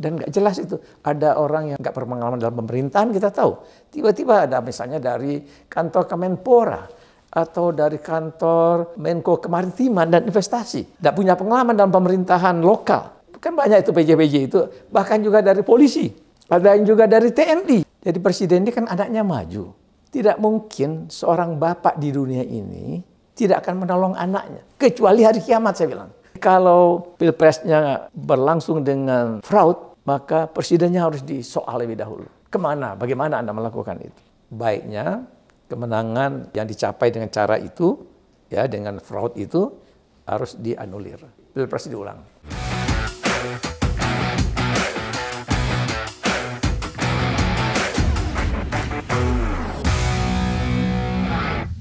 dan nggak jelas itu. Ada orang yang nggak berpengalaman dalam pemerintahan kita tahu. Tiba-tiba ada misalnya dari kantor Kemenpora atau dari kantor Menko Kemaritiman dan Investasi. nggak punya pengalaman dalam pemerintahan lokal. Kan banyak itu PJ-PJ itu. Bahkan juga dari polisi. Ada yang juga dari TNI. Jadi presiden ini kan anaknya maju. Tidak mungkin seorang bapak di dunia ini tidak akan menolong anaknya. Kecuali hari kiamat saya bilang kalau pilpresnya berlangsung dengan fraud, maka presidennya harus disoal lebih dahulu. Kemana, bagaimana Anda melakukan itu? Baiknya kemenangan yang dicapai dengan cara itu, ya dengan fraud itu harus dianulir. Pilpres diulang.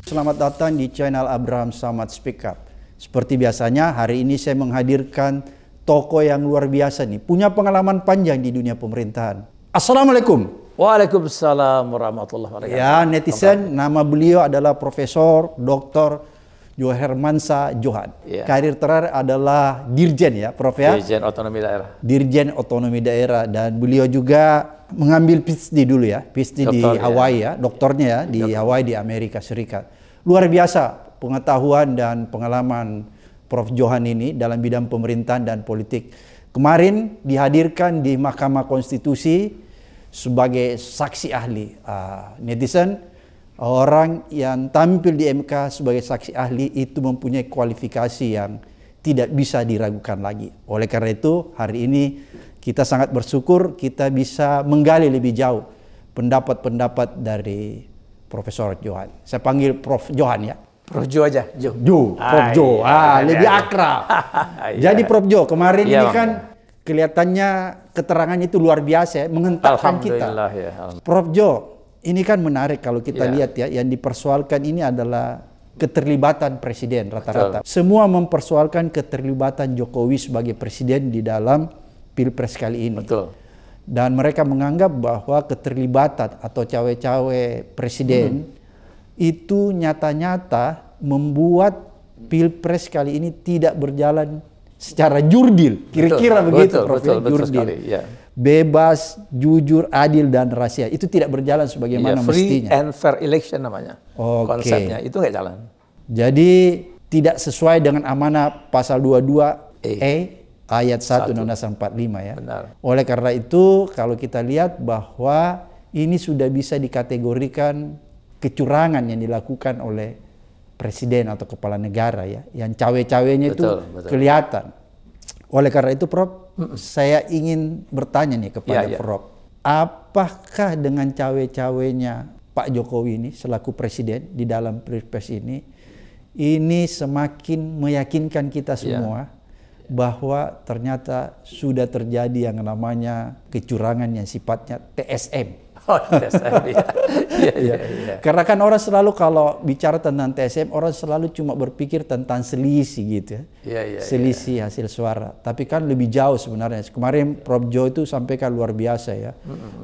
Selamat datang di channel Abraham Samad Speak Up. Seperti biasanya, hari ini saya menghadirkan Tokoh yang luar biasa nih, punya pengalaman panjang di dunia pemerintahan. Assalamualaikum. Waalaikumsalam warahmatullahi wabarakatuh. Ya, netizen nama beliau adalah Profesor Dr. Johermansa Mansa Johan. Ya. Karir terakhir adalah Dirjen ya, Prof ya. Dirjen Otonomi Daerah. Dirjen Otonomi Daerah dan beliau juga mengambil PhD dulu ya, PhD Doktor, di ya. Hawaii ya, ya. doktornya ya di Hawaii di Amerika Serikat. Luar biasa pengetahuan dan pengalaman Prof. Johan ini dalam bidang pemerintahan dan politik. Kemarin dihadirkan di Mahkamah Konstitusi sebagai saksi ahli. Uh, netizen, orang yang tampil di MK sebagai saksi ahli itu mempunyai kualifikasi yang tidak bisa diragukan lagi. Oleh karena itu, hari ini kita sangat bersyukur kita bisa menggali lebih jauh pendapat-pendapat dari Profesor Johan. Saya panggil Prof. Johan ya. Prof Jo aja, Jo. Jo, Prof ah, Jo. Iya, ah, iya, lebih iya. akrab. Jadi Prof Jo, kemarin ya, ini kan kelihatannya keterangannya itu luar biasa ya, kita. Ya, Prof Jo, ini kan menarik kalau kita ya. lihat ya, yang dipersoalkan ini adalah keterlibatan presiden rata-rata. Semua mempersoalkan keterlibatan Jokowi sebagai presiden di dalam Pilpres kali ini. Betul. Dan mereka menganggap bahwa keterlibatan atau cawe-cawe presiden hmm itu nyata-nyata membuat pilpres kali ini tidak berjalan secara jurdil. Kira-kira begitu, betul, Prof. Ya, betul, betul, jurdil. Betul sekali, ya. Bebas, jujur, adil, dan rahasia. Itu tidak berjalan sebagaimana ya, free mestinya. Free and fair election namanya okay. konsepnya. Itu nggak jalan. Jadi tidak sesuai dengan amanah pasal 22 E, e ayat 1 Undang-Undang 45 ya. Benar. Oleh karena itu kalau kita lihat bahwa ini sudah bisa dikategorikan kecurangan yang dilakukan oleh presiden atau kepala negara ya, yang cawe-cawenya itu betul. kelihatan. Oleh karena itu, Prof, mm -mm. saya ingin bertanya nih kepada ya, ya. Prof, apakah dengan cawe-cawenya Pak Jokowi ini selaku presiden di dalam pilpres ini, ini semakin meyakinkan kita ya. semua? Ya bahwa ternyata sudah terjadi yang namanya kecurangan yang sifatnya TSM Oh, TSM ya. ya, ya, Karena kan orang selalu kalau bicara tentang TSM, orang selalu cuma berpikir tentang selisih gitu ya. ya, ya selisih ya. hasil suara. Tapi kan lebih jauh sebenarnya. Kemarin Prof. Jo itu sampaikan luar biasa ya.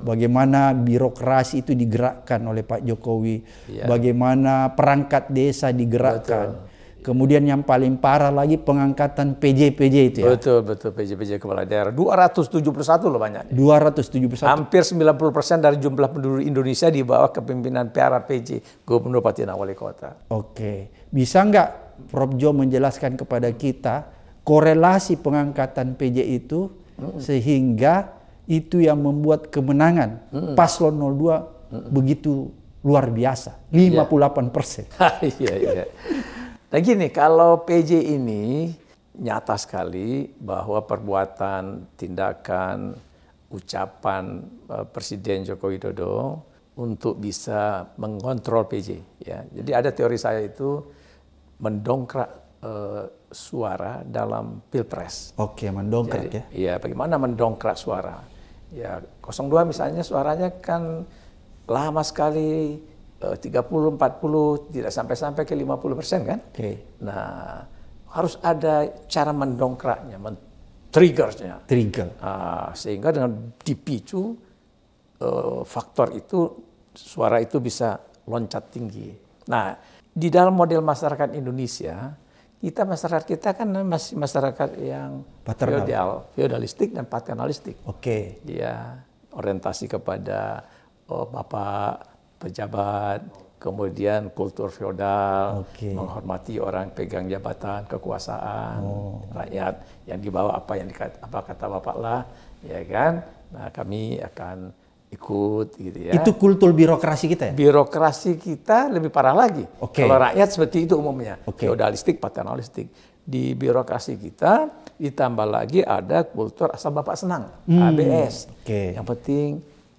Bagaimana birokrasi itu digerakkan oleh Pak Jokowi. Ya. Bagaimana perangkat desa digerakkan. Betul Kemudian yang paling parah lagi pengangkatan PJ-PJ itu ya. Betul, betul PJ-PJ kepala daerah. 271 loh banyaknya. 271. Hampir 90 persen dari jumlah penduduk Indonesia di bawah kepemimpinan PR PJ, Gubernur Patina Wali Kota. Oke, bisa nggak Prof. Jo menjelaskan kepada kita korelasi pengangkatan PJ itu mm -mm. sehingga itu yang membuat kemenangan mm -mm. paslon 02 mm -mm. begitu luar biasa, 58 persen. Iya, iya. Nah gini, kalau PJ ini nyata sekali bahwa perbuatan, tindakan, ucapan eh, Presiden Joko Widodo untuk bisa mengontrol PJ. Ya. Jadi ada teori saya itu mendongkrak eh, suara dalam pilpres. Oke, mendongkrak Jadi, ya. Iya, bagaimana mendongkrak suara? Ya, 02 misalnya suaranya kan lama sekali 30, eh, 40, tidak sampai-sampai ke 50 persen kan? Okay. Nah, harus ada cara mendongkraknya, men-triggernya. Trigger. Nah, sehingga dengan dipicu uh, faktor itu, suara itu bisa loncat tinggi. Nah, di dalam model masyarakat Indonesia, kita masyarakat kita kan masih masyarakat yang Paternal. feodal, feodalistik dan paternalistik. Oke. Okay. Dia orientasi kepada oh, bapak pejabat, kemudian kultur feodal, okay. menghormati orang pegang jabatan, kekuasaan, oh. rakyat yang dibawa apa yang dikata, apa kata bapak lah, ya kan? Nah kami akan ikut gitu ya. Itu kultur birokrasi kita ya? Birokrasi kita lebih parah lagi. Okay. Kalau rakyat seperti itu umumnya, okay. feodalistik, paternalistik. Di birokrasi kita ditambah lagi ada kultur asal bapak senang, hmm. ABS. Okay. Yang penting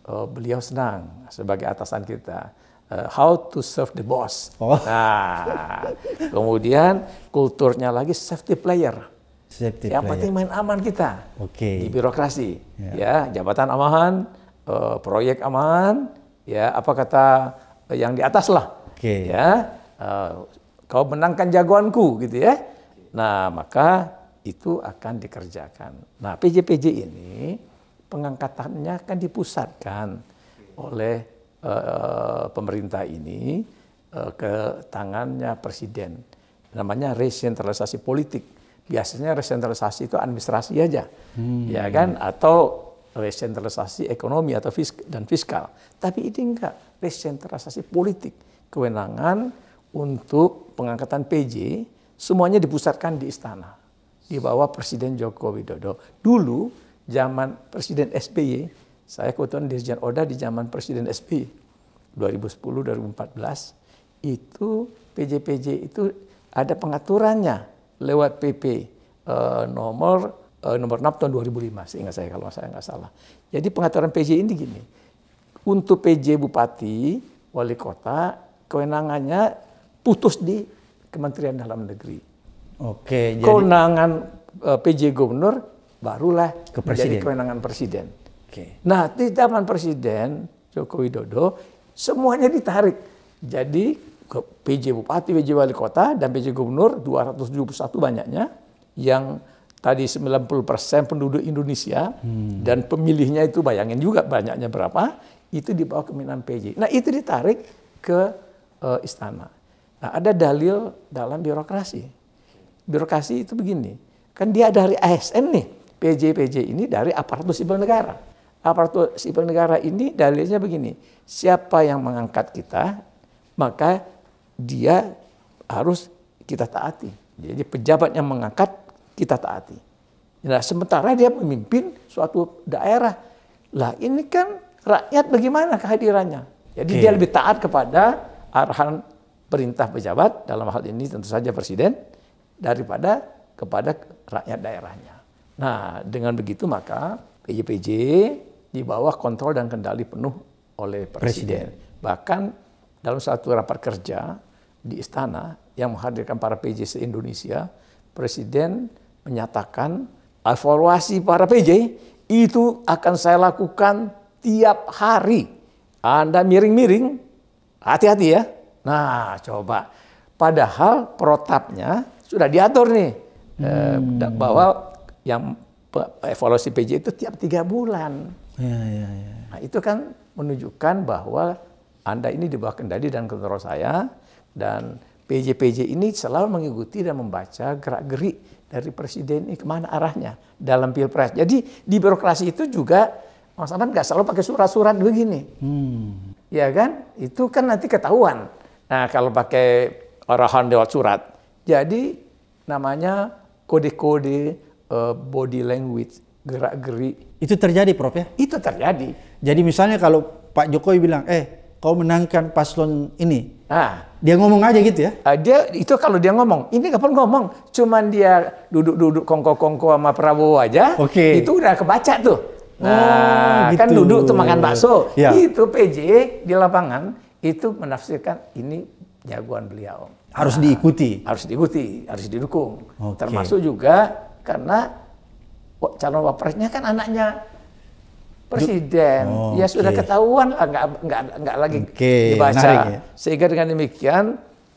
oh, beliau senang sebagai atasan kita. Uh, how to serve the boss. Oh. Nah, kemudian kulturnya lagi safety player. Safety yang player. penting main aman kita okay. di birokrasi. Yeah. Ya, jabatan aman, uh, eh, proyek aman. Ya, apa kata yang di atas lah. Okay. Ya, uh, kau menangkan jagoanku gitu ya. Nah, maka itu akan dikerjakan. Nah, PJ-PJ ini pengangkatannya akan dipusatkan oleh uh, pemerintah ini uh, ke tangannya presiden. Namanya resentralisasi politik. Biasanya resentralisasi itu administrasi aja, hmm. ya kan? Atau resentralisasi ekonomi atau fisk dan fiskal. Tapi ini enggak resentralisasi politik. Kewenangan untuk pengangkatan PJ semuanya dipusatkan di istana di bawah Presiden Joko Widodo. Dulu zaman Presiden SBY, saya kebetulan Dirjen Oda di zaman Presiden SBY 2010-2014 itu PJ-PJ itu ada pengaturannya lewat PP eh, nomor eh, nomor 6 tahun 2005 sehingga saya kalau saya nggak salah. Jadi pengaturan PJ ini gini, untuk PJ Bupati, Wali Kota, kewenangannya putus di Kementerian Dalam Negeri. Oke. Kewenangan eh, PJ Gubernur barulah ke presiden. menjadi kewenangan presiden. Oke. Nah, di zaman presiden Joko Widodo semuanya ditarik. Jadi ke PJ Bupati, PJ Wali Kota, dan PJ Gubernur 271 banyaknya yang tadi 90 persen penduduk Indonesia hmm. dan pemilihnya itu bayangin juga banyaknya berapa itu di bawah Minan PJ. Nah itu ditarik ke uh, istana. Nah ada dalil dalam birokrasi. Birokrasi itu begini, kan dia dari ASN nih PJ-PJ ini dari aparatur sipil negara. Aparatur sipil negara ini dalilnya begini, siapa yang mengangkat kita, maka dia harus kita taati. Jadi pejabat yang mengangkat kita taati. Nah, sementara dia memimpin suatu daerah. Lah ini kan rakyat bagaimana kehadirannya? Jadi okay. dia lebih taat kepada arahan perintah pejabat dalam hal ini tentu saja presiden daripada kepada rakyat daerahnya. Nah, dengan begitu maka PJPJ di bawah kontrol dan kendali penuh oleh presiden. presiden. Bahkan dalam satu rapat kerja di istana yang menghadirkan para PJ se-Indonesia, presiden menyatakan evaluasi para PJ itu akan saya lakukan tiap hari. Anda miring-miring, hati-hati ya. Nah, coba. Padahal protapnya sudah diatur nih eh, hmm. eh, bahwa yang evaluasi PJ itu tiap tiga bulan. Ya, ya, ya. Nah, itu kan menunjukkan bahwa Anda ini di bawah kendali dan kontrol saya dan PJ-PJ ini selalu mengikuti dan membaca gerak-gerik dari presiden ini kemana arahnya dalam pilpres. Jadi di birokrasi itu juga Mas Aman nggak selalu pakai surat-surat begini. Hmm. Ya kan? Itu kan nanti ketahuan. Nah kalau pakai arahan lewat surat. Jadi namanya kode-kode uh, body language, gerak-geri. Itu terjadi, Prof ya? Itu terjadi. Jadi misalnya kalau Pak Jokowi bilang, eh kau menangkan paslon ini, ah dia ngomong aja gitu ya? Uh, dia itu kalau dia ngomong, ini kapan ngomong? Cuman dia duduk-duduk kongko-kongko sama Prabowo aja, okay. itu udah kebaca tuh. Oh, nah, oh, gitu. kan duduk tuh makan bakso. Ya. Itu PJ di lapangan itu menafsirkan ini jagoan beliau harus nah, diikuti harus diikuti harus didukung okay. termasuk juga karena calon wapresnya kan anaknya presiden. Oh, ya okay. sudah ketahuan lah, nggak nggak nggak lagi okay. dibaca. ya? Sehingga dengan demikian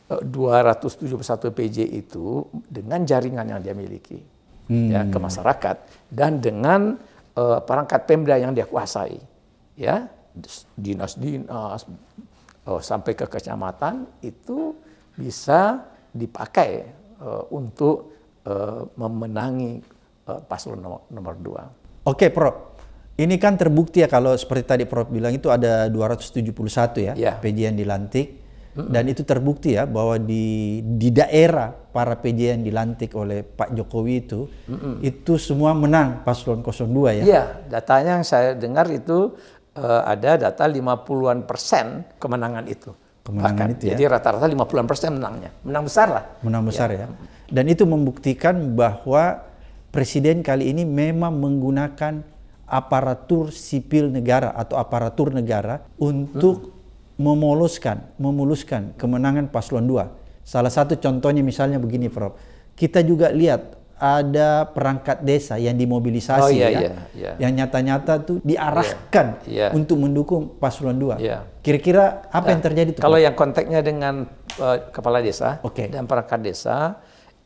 271 eh, PJ itu dengan jaringan yang dia miliki ya, hmm. ya ke masyarakat dan dengan uh, perangkat Pemda yang dia kuasai ya dinas-dinas uh, eh, sampai ke kecamatan itu bisa dipakai uh, untuk Eh, memenangi uh, paslon nomor, nomor dua. Oke, okay, Prof. Ini kan terbukti ya kalau seperti tadi Prof bilang itu ada 271 ya yeah. PJ yang dilantik mm-hmm. dan itu terbukti ya bahwa di di daerah para PJ yang dilantik oleh Pak Jokowi itu mm-hmm. itu semua menang paslon 02 ya. Iya, yeah, datanya yang saya dengar itu uh, ada data 50-an persen kemenangan itu. Kemenangan Bahkan, itu ya. Jadi rata-rata 50-an persen menangnya. Menang besar lah. Menang iya. besar yeah. ya. Dan itu membuktikan bahwa presiden kali ini memang menggunakan aparatur sipil negara atau aparatur negara untuk memoloskan, memuluskan kemenangan paslon 2. Salah satu contohnya misalnya begini, Prof. Kita juga lihat ada perangkat desa yang dimobilisasi oh, iya, ya, iya, iya. yang nyata-nyata tuh diarahkan yeah, yeah. untuk mendukung paslon 2. Iya. Kira-kira apa nah, yang terjadi? Tuh, kalau yang konteksnya dengan uh, kepala desa okay. dan perangkat desa,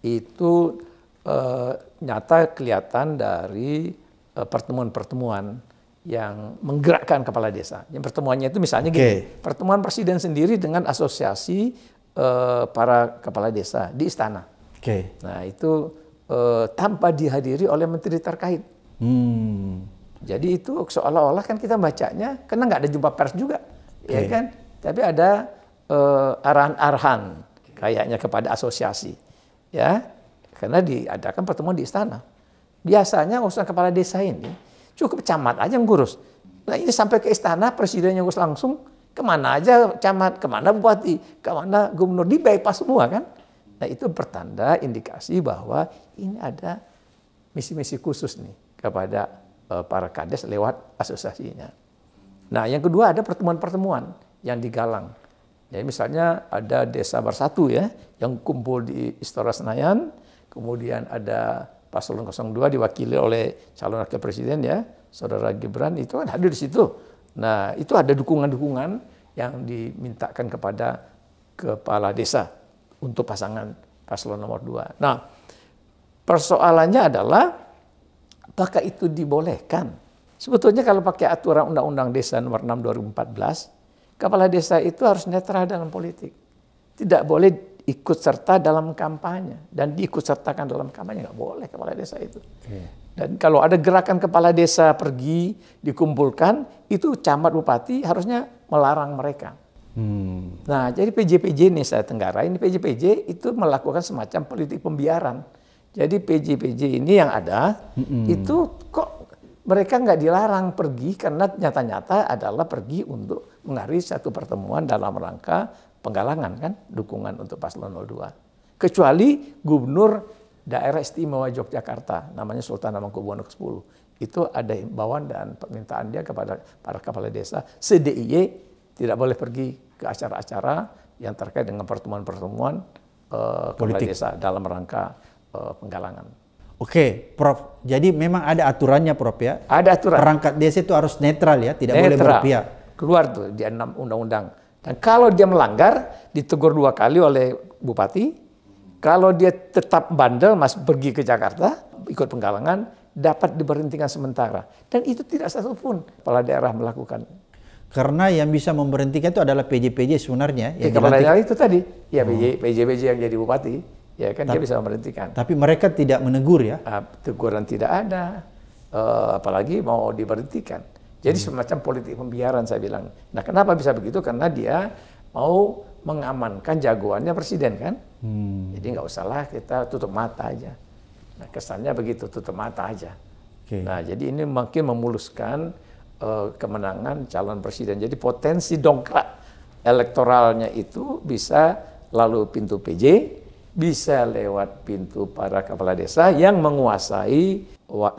itu eh, nyata kelihatan dari eh, pertemuan-pertemuan yang menggerakkan kepala desa. Yang pertemuannya itu misalnya okay. gini, pertemuan presiden sendiri dengan asosiasi eh, para kepala desa di istana. Okay. Nah itu eh, tanpa dihadiri oleh menteri terkait. Hmm. Jadi itu seolah-olah kan kita bacanya karena nggak ada jumpa pers juga, okay. ya kan? Tapi ada eh, arahan arahan -arahan, kayaknya kepada asosiasi ya karena diadakan pertemuan di istana. Biasanya urusan kepala desa ini cukup camat aja yang ngurus. Nah ini sampai ke istana presidennya ngurus langsung kemana aja camat, kemana bupati, kemana gubernur di bypass semua kan. Nah itu pertanda indikasi bahwa ini ada misi-misi khusus nih kepada eh, para kades lewat asosiasinya. Nah yang kedua ada pertemuan-pertemuan yang digalang jadi ya, misalnya ada desa bersatu ya, yang kumpul di Istora Senayan, kemudian ada paslon 02 diwakili oleh calon wakil presiden ya, saudara Gibran itu kan hadir di situ. Nah itu ada dukungan-dukungan yang dimintakan kepada kepala desa untuk pasangan paslon nomor 2. Nah persoalannya adalah apakah itu dibolehkan? Sebetulnya kalau pakai aturan Undang-Undang Desa nomor 6 2014, kepala desa itu harus netral dalam politik. Tidak boleh ikut serta dalam kampanye dan diikut sertakan dalam kampanye nggak boleh kepala desa itu. Dan kalau ada gerakan kepala desa pergi dikumpulkan itu camat bupati harusnya melarang mereka. Hmm. Nah jadi PJPJ ini saya Tenggara ini PJPJ itu melakukan semacam politik pembiaran. Jadi PJPJ ini yang ada hmm. itu kok mereka nggak dilarang pergi karena nyata-nyata adalah pergi untuk menghadiri satu pertemuan dalam rangka penggalangan kan dukungan untuk paslon 02. Kecuali gubernur daerah istimewa Yogyakarta namanya Sultan Hamengkubuwono ke-10. Itu ada himbauan dan permintaan dia kepada para kepala desa CDIY tidak boleh pergi ke acara-acara yang terkait dengan pertemuan-pertemuan uh, kepala desa dalam rangka uh, penggalangan. Oke, Prof. Jadi memang ada aturannya, Prof ya. Ada aturan. Perangkat desa itu harus netral ya, tidak netral. boleh berpihak. Keluar tuh di enam undang-undang. Dan kalau dia melanggar, ditegur dua kali oleh bupati. Kalau dia tetap bandel, mas pergi ke Jakarta, ikut penggalangan, dapat diberhentikan sementara. Dan itu tidak satupun kepala daerah melakukan. Karena yang bisa memberhentikan itu adalah PJ-PJ sebenarnya. Ya, kepala daerah itu tadi, ya PJ, PJ-PJ yang jadi bupati Ya kan tapi, dia bisa memberhentikan. Tapi mereka tidak menegur ya? Uh, teguran tidak ada, uh, apalagi mau diberhentikan. Jadi hmm. semacam politik pembiaran saya bilang. Nah kenapa bisa begitu? Karena dia mau mengamankan jagoannya presiden kan. Hmm. Jadi nggak usahlah kita tutup mata aja. Nah kesannya begitu, tutup mata aja. Okay. Nah jadi ini makin memuluskan uh, kemenangan calon presiden. Jadi potensi dongkrak elektoralnya itu bisa lalu pintu PJ, bisa lewat pintu para kepala desa yang menguasai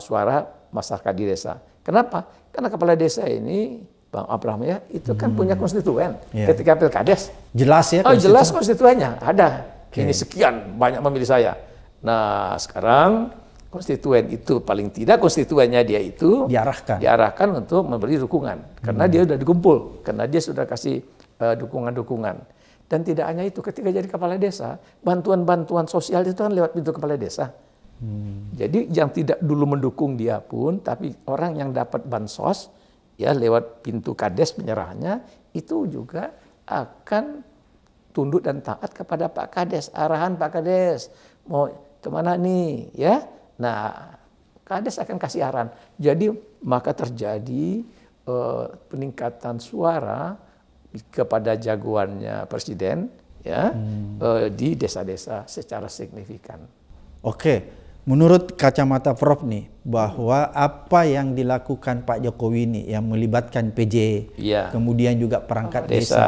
suara masyarakat di desa. Kenapa? Karena kepala desa ini Bang Abraham ya itu kan hmm. punya konstituen. Yeah. Ketika pilkades jelas ya. Oh jelas konstituennya ada. Okay. Ini sekian banyak memilih saya. Nah sekarang konstituen itu paling tidak konstituennya dia itu diarahkan diarahkan untuk memberi dukungan karena hmm. dia sudah dikumpul karena dia sudah kasih eh, dukungan-dukungan. Uh, -dukungan. Dan tidak hanya itu, ketika jadi kepala desa, bantuan-bantuan sosial itu kan lewat pintu kepala desa. Hmm. Jadi yang tidak dulu mendukung dia pun, tapi orang yang dapat bansos, ya lewat pintu kades penyerahannya, itu juga akan tunduk dan taat kepada Pak Kades, arahan Pak Kades, mau kemana nih, ya. Nah, Kades akan kasih arahan. Jadi maka terjadi uh, peningkatan suara kepada jagoannya presiden ya hmm. uh, di desa-desa secara signifikan. Oke, menurut kacamata Prof nih bahwa apa yang dilakukan Pak Jokowi ini yang melibatkan PJ, e, ya. kemudian juga perangkat desa. desa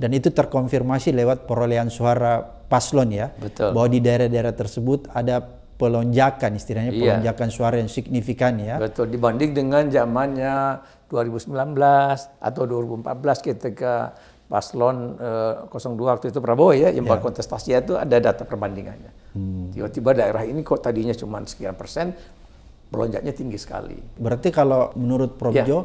dan itu terkonfirmasi lewat perolehan suara paslon ya, Betul. bahwa di daerah-daerah tersebut ada pelonjakan istilahnya iya. pelonjakan suara yang signifikan ya. Betul dibanding dengan zamannya 2019 atau 2014 ketika paslon eh, 02 waktu itu Prabowo ya yang yeah. Iya. kontestasi itu ada data perbandingannya. Hmm. Tiba-tiba hmm. daerah ini kok tadinya cuma sekian persen melonjaknya tinggi sekali. Berarti kalau menurut Prof yeah. Jo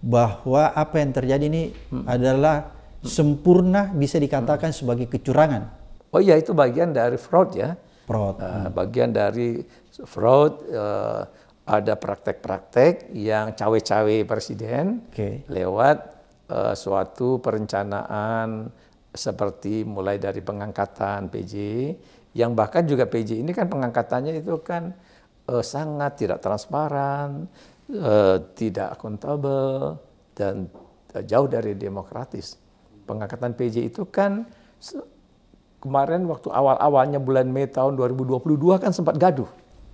bahwa apa yang terjadi ini hmm. adalah hmm. sempurna bisa dikatakan hmm. sebagai kecurangan. Oh iya itu bagian dari fraud ya fraud. Uh, bagian dari fraud uh, ada praktek-praktek yang cawe-cawe presiden okay. lewat uh, suatu perencanaan seperti mulai dari pengangkatan PJ yang bahkan juga PJ ini kan pengangkatannya itu kan uh, sangat tidak transparan, uh, tidak akuntabel dan jauh dari demokratis. Pengangkatan PJ itu kan kemarin waktu awal-awalnya bulan Mei tahun 2022 kan sempat gaduh.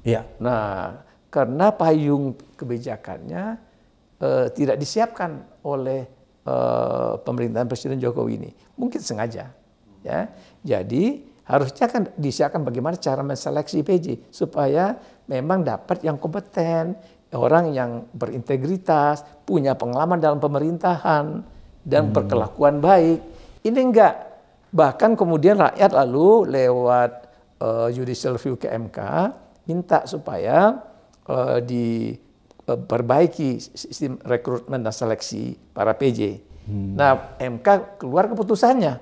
Iya. Nah, karena payung kebijakannya eh, tidak disiapkan oleh eh, pemerintahan Presiden Jokowi ini. Mungkin sengaja. Ya. Jadi harusnya kan disiapkan bagaimana cara menseleksi PJ supaya memang dapat yang kompeten, orang yang berintegritas, punya pengalaman dalam pemerintahan dan hmm. berkelakuan baik. Ini enggak Bahkan kemudian rakyat lalu lewat uh, judicial review ke MK minta supaya uh, eh, diperbaiki eh, sistem rekrutmen dan seleksi para PJ. Hmm. Nah, MK keluar keputusannya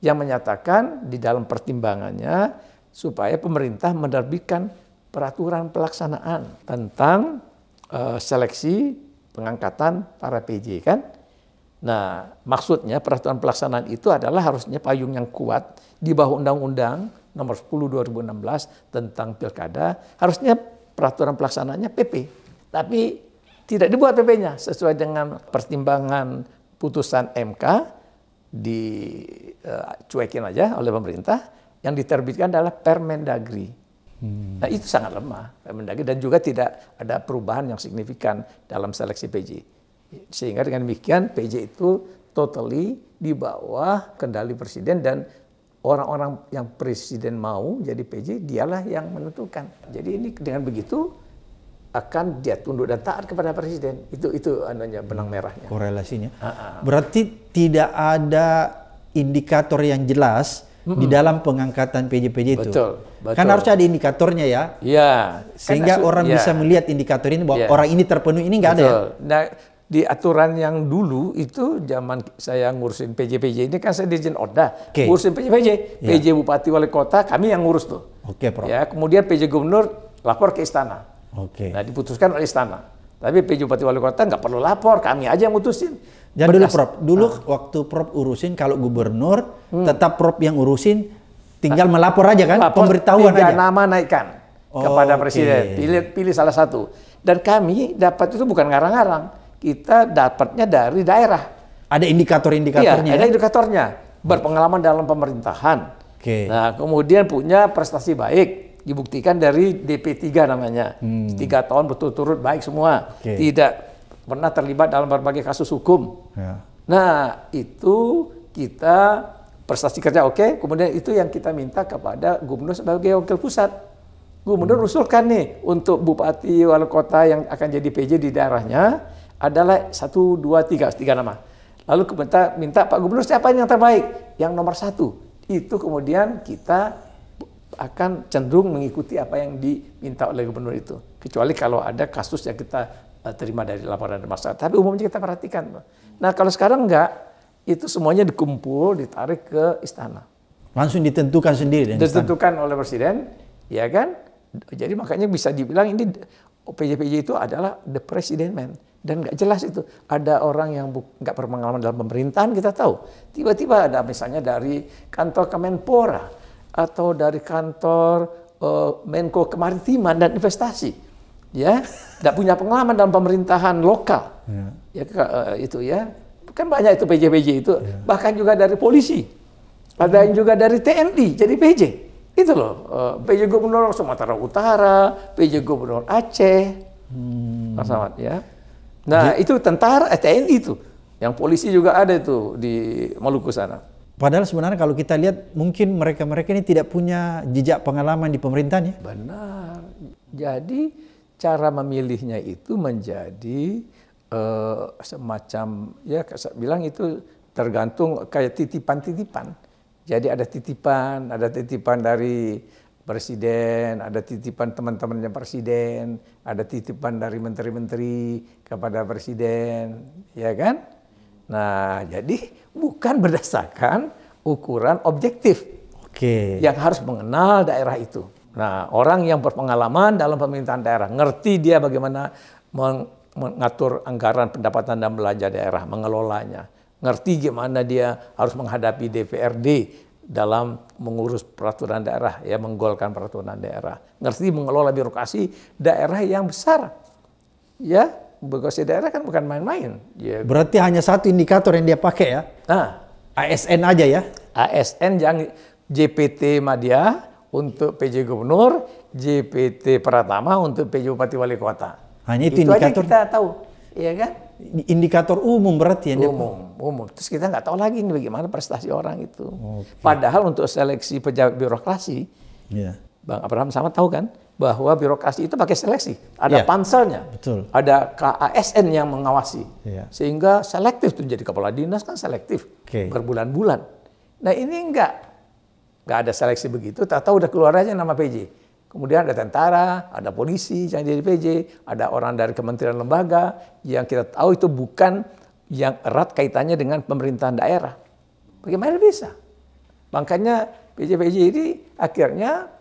yang menyatakan di dalam pertimbangannya supaya pemerintah menerbitkan peraturan pelaksanaan tentang uh, seleksi pengangkatan para PJ kan Nah, maksudnya peraturan pelaksanaan itu adalah harusnya payung yang kuat di bawah undang-undang nomor 10 2016 tentang pilkada, harusnya peraturan pelaksanaannya PP. Tapi tidak dibuat PP-nya sesuai dengan pertimbangan putusan MK dicuekin cuekin aja oleh pemerintah yang diterbitkan adalah Permendagri. Hmm. Nah, itu sangat lemah Permendagri dan juga tidak ada perubahan yang signifikan dalam seleksi PJ. Sehingga dengan demikian PJ itu totally di bawah kendali presiden dan orang-orang yang presiden mau jadi PJ dialah yang menentukan. Jadi ini dengan begitu akan dia tunduk dan taat kepada presiden. Itu itu anunya benang merahnya. Korelasinya. Uh -uh. Berarti tidak ada indikator yang jelas di dalam pengangkatan PJ-PJ itu. Betul, kan betul. Kan harus ada indikatornya ya. Iya. Sehingga kan orang ya. bisa melihat indikator ini bahwa ya. orang ini terpenuhi ini nggak ada ya. Nah, di aturan yang dulu itu zaman saya ngurusin PJ-PJ ini kan saya dirjen Oda, okay. ngurusin PJ-PJ, PJ ya. Bupati Wali Kota kami yang ngurus tuh. okay, Prof. Ya, kemudian PJ Gubernur lapor ke istana. Oke. Okay. Nah, diputuskan oleh istana. Tapi PJ Bupati Wali Kota nggak perlu lapor, kami aja yang mutusin. Jadi dulu Prof, dulu ah. waktu Prof urusin kalau gubernur hmm. tetap Prof yang urusin, tinggal melapor aja kan, lapor, pemberitahuan aja. nama naikkan oh, kepada presiden, pilih pilih salah satu. Dan kami dapat itu bukan ngarang-ngarang kita dapatnya dari daerah. Ada indikator-indikatornya. Iya, ada ya? indikatornya. Berpengalaman dalam pemerintahan. Okay. Nah, kemudian punya prestasi baik, dibuktikan dari DP3 namanya. Hmm. Tiga tahun berturut-turut baik semua. Okay. Tidak pernah terlibat dalam berbagai kasus hukum. Ya. Nah, itu kita prestasi kerja oke, okay. kemudian itu yang kita minta kepada gubernur sebagai wakil pusat. Gubernur hmm. usulkan nih untuk bupati wali kota yang akan jadi PJ di daerahnya, adalah satu, dua, tiga, tiga nama. Lalu kita minta Pak Gubernur siapa yang terbaik? Yang nomor satu. Itu kemudian kita akan cenderung mengikuti apa yang diminta oleh gubernur itu. Kecuali kalau ada kasus yang kita eh, terima dari laporan dari masyarakat. Tapi umumnya kita perhatikan. Nah kalau sekarang enggak, itu semuanya dikumpul, ditarik ke istana. Langsung ditentukan sendiri? Ditentukan istana. oleh presiden, ya kan? Jadi makanya bisa dibilang ini PJPJ itu adalah the president man dan nggak jelas itu. Ada orang yang nggak berpengalaman dalam pemerintahan kita tahu. Tiba-tiba ada misalnya dari kantor Kemenpora atau dari kantor uh, Menko Kemaritiman dan Investasi, ya nggak punya pengalaman dalam pemerintahan lokal, ya, ya uh, itu ya kan banyak itu PJ-PJ itu ya. bahkan juga dari polisi, ada yang juga dari TNI jadi PJ. Itu loh, uh, eh, PJ Gubernur Sumatera Utara, PJ Gubernur Aceh, hmm. Mas Ahmad ya. Nah, Jadi, itu tentara eh, TNI itu. Yang polisi juga ada itu di Maluku sana. Padahal sebenarnya kalau kita lihat mungkin mereka-mereka ini tidak punya jejak pengalaman di pemerintahan ya. Benar. Jadi cara memilihnya itu menjadi uh, semacam ya saya bilang itu tergantung kayak titipan-titipan. Jadi ada titipan, ada titipan dari presiden, ada titipan teman-temannya presiden, ada titipan dari menteri-menteri kepada presiden, ya kan? Nah, jadi bukan berdasarkan ukuran objektif. Oke. Yang harus mengenal daerah itu. Nah, orang yang berpengalaman dalam pemerintahan daerah, ngerti dia bagaimana meng mengatur anggaran pendapatan dan belanja daerah, mengelolanya. Ngerti gimana dia harus menghadapi DPRD, dalam mengurus peraturan daerah, ya menggolkan peraturan daerah. Ngerti mengelola birokrasi daerah yang besar. Ya, birokrasi daerah kan bukan main-main. Ya. Berarti hanya satu indikator yang dia pakai ya? Nah. ASN aja ya? ASN yang JPT Madya untuk PJ Gubernur, JPT Pratama untuk PJ Bupati Wali Kota. Hanya itu, itu indikator? aja kita tahu, ya kan? indikator umum berarti ya umum dia... umum terus kita nggak tahu lagi ini bagaimana prestasi orang itu okay. padahal untuk seleksi pejabat birokrasi yeah. bang Abraham sama tahu kan bahwa birokrasi itu pakai seleksi ada yeah. panselnya Betul. ada KASN yang mengawasi yeah. sehingga selektif tuh jadi kepala dinas kan selektif okay. berbulan-bulan nah ini enggak nggak ada seleksi begitu tak tahu udah keluar aja nama PJ Kemudian ada tentara, ada polisi yang jadi PJ, ada orang dari kementerian lembaga yang kita tahu itu bukan yang erat kaitannya dengan pemerintahan daerah. Bagaimana bisa? Makanya PJ-PJ ini akhirnya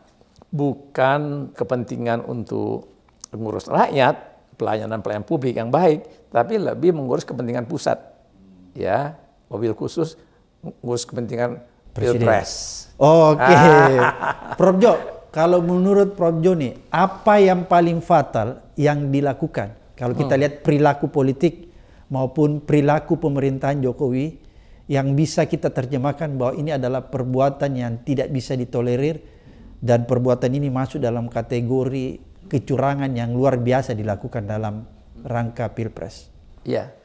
bukan kepentingan untuk mengurus rakyat, pelayanan-pelayanan publik yang baik, tapi lebih mengurus kepentingan pusat. Ya, mobil khusus mengurus kepentingan Presiden. Pilpres. Oke. Okay. Prof Jo, kalau menurut Prof Joni, apa yang paling fatal yang dilakukan? Kalau kita hmm. lihat perilaku politik maupun perilaku pemerintahan Jokowi yang bisa kita terjemahkan bahwa ini adalah perbuatan yang tidak bisa ditolerir dan perbuatan ini masuk dalam kategori kecurangan yang luar biasa dilakukan dalam rangka Pilpres. Ya.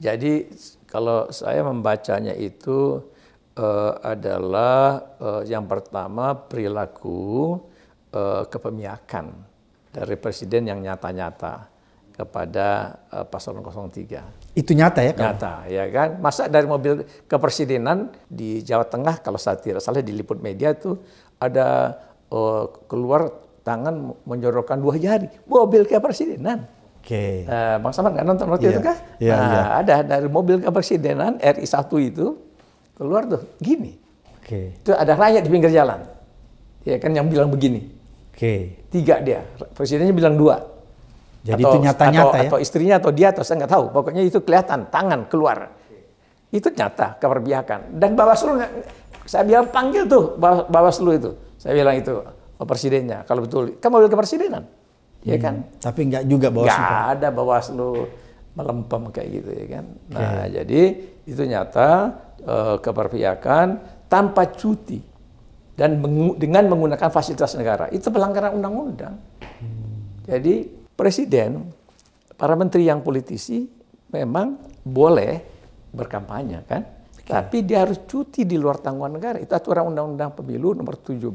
Jadi kalau saya membacanya itu uh, adalah uh, yang pertama perilaku uh, kepemiakan dari presiden yang nyata-nyata kepada uh, paslon 03. Itu nyata ya? Kan? Nyata, ya kan? Masa dari mobil kepresidenan di Jawa Tengah, kalau saya tidak salah diliput media itu ada uh, keluar tangan menyorokkan dua jari, mobil kepresidenan. Oke. Okay. Uh, Bang Samar nggak nonton waktu yeah. itu kah? Yeah, nah, yeah. ada dari mobil kepresidenan RI 1 itu keluar tuh gini. Oke. Okay. Itu ada rakyat di pinggir jalan. Ya kan yang bilang begini Oke. Tiga dia. Presidennya bilang dua. Jadi atau, itu nyata-nyata atau, ya? Atau istrinya atau dia atau saya nggak tahu. Pokoknya itu kelihatan tangan keluar. Itu nyata keperbiakan. Dan Bawaslu saya bilang panggil tuh Bawaslu itu. Saya bilang itu oh, presidennya kalau betul. Kan mobil kepresidenan. Ya hmm, kan? Tapi nggak juga Bawaslu. Nggak ada Bawaslu melempem kayak gitu ya kan. Nah, okay. jadi itu nyata uh, tanpa cuti dan mengu dengan menggunakan fasilitas negara. Itu pelanggaran undang-undang. Jadi presiden, para menteri yang politisi memang boleh berkampanye kan, okay. tapi dia harus cuti di luar tanggungan negara. Itu aturan undang-undang pemilu nomor 17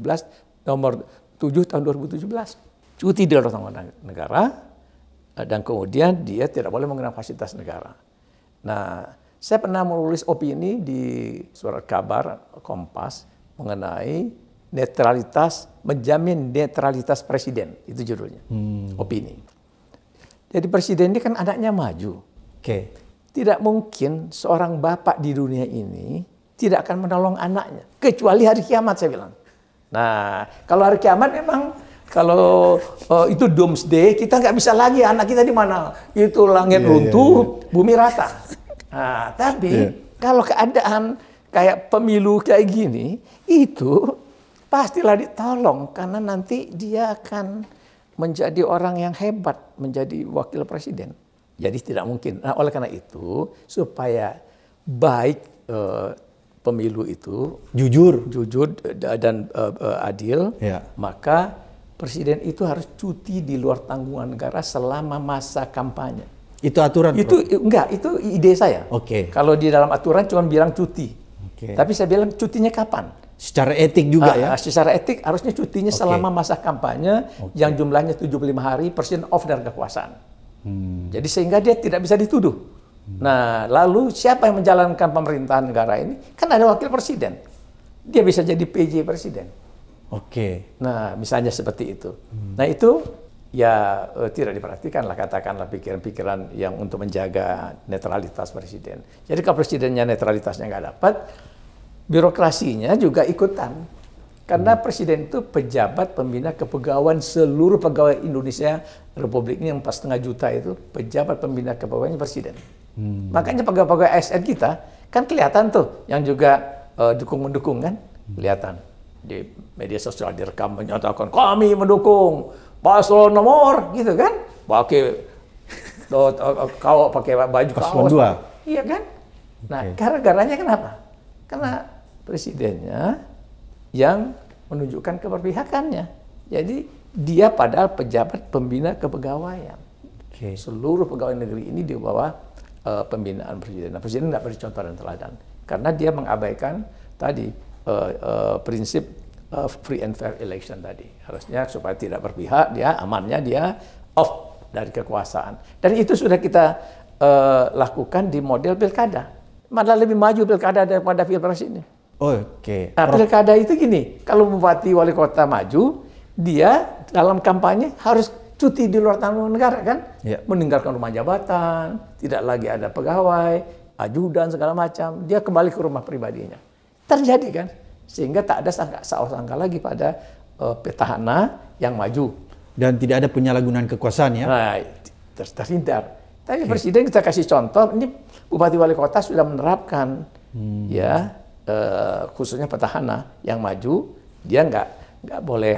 nomor 7 tahun 2017. Cuti di luar tanggungan negara eh, dan kemudian dia tidak boleh menggunakan fasilitas negara. Nah, saya pernah menulis opini di surat kabar Kompas mengenai netralitas, menjamin netralitas presiden. Itu judulnya, hmm. opini. Jadi presiden ini kan anaknya maju. Oke. Okay. Tidak mungkin seorang bapak di dunia ini tidak akan menolong anaknya. Kecuali hari kiamat saya bilang. Nah, kalau hari kiamat memang kalau uh, itu doomsday kita nggak bisa lagi anak kita di mana itu langit yeah, iya, runtuh yeah, yeah. bumi rata nah, tapi yeah. kalau keadaan kayak pemilu kayak gini, itu pastilah ditolong karena nanti dia akan menjadi orang yang hebat, menjadi wakil presiden. Jadi tidak mungkin. Nah, oleh karena itu supaya baik eh, pemilu itu jujur, jujur dan eh, eh, adil, ya. maka presiden itu harus cuti di luar tanggungan negara selama masa kampanye. Itu aturan. Itu bro. enggak, itu ide saya. Oke. Okay. Kalau di dalam aturan cuma bilang cuti. Okay. Tapi saya bilang cutinya kapan? Secara etik juga uh, ya? Ah, secara etik harusnya cutinya okay. selama masa kampanye okay. yang jumlahnya 75 hari persen off dari kekuasaan. Hmm. Jadi sehingga dia tidak bisa dituduh. Hmm. Nah, lalu siapa yang menjalankan pemerintahan negara ini? Kan ada wakil presiden. Dia bisa jadi PJ presiden. Oke. Okay. Nah, misalnya seperti itu. Hmm. Nah, itu ya eh, tidak lah katakanlah pikiran-pikiran yang untuk menjaga netralitas presiden. Jadi kalau presidennya netralitasnya nggak dapat, birokrasinya juga ikutan. Karena hmm. presiden itu pejabat pembina kepegawaian seluruh pegawai Indonesia Republik ini yang pas setengah juta itu pejabat pembina kepegawaiannya presiden. Hmm. Makanya pegawai-pegawai ASN kita kan kelihatan tuh yang juga uh, eh, dukung mendukung kan hmm. kelihatan di media sosial direkam menyatakan kami mendukung paslon nomor gitu kan pakai oh, oh, oh, kau pakai baju paslon dua iya kan nah okay. karena garanya kenapa karena presidennya yang menunjukkan keberpihakannya jadi dia padahal pejabat pembina kepegawaian okay. seluruh pegawai negeri ini di bawah uh, pembinaan presiden nah, presiden tidak beri contoh dan teladan karena dia mengabaikan tadi uh, uh, prinsip uh, free and fair election tadi. Harusnya supaya tidak berpihak dia amannya dia off dari kekuasaan. Dan itu sudah kita uh, lakukan di model pilkada. Malah lebih maju pilkada daripada pilpres ini. Oke. Okay. Nah, pilkada itu gini, kalau bupati wali kota maju, dia dalam kampanye harus cuti di luar tanggung negara kan, yeah. meninggalkan rumah jabatan, tidak lagi ada pegawai, ajudan segala macam, dia kembali ke rumah pribadinya. Terjadi kan? Sehingga tak ada sangka, sangka lagi pada uh, petahana yang maju. Dan tidak ada penyalahgunaan kekuasaan ya? Nah, ter terhindar. Tapi okay. Presiden kita kasih contoh, ini Bupati Wali Kota sudah menerapkan, hmm. ya, uh, khususnya petahana yang maju, dia nggak nggak boleh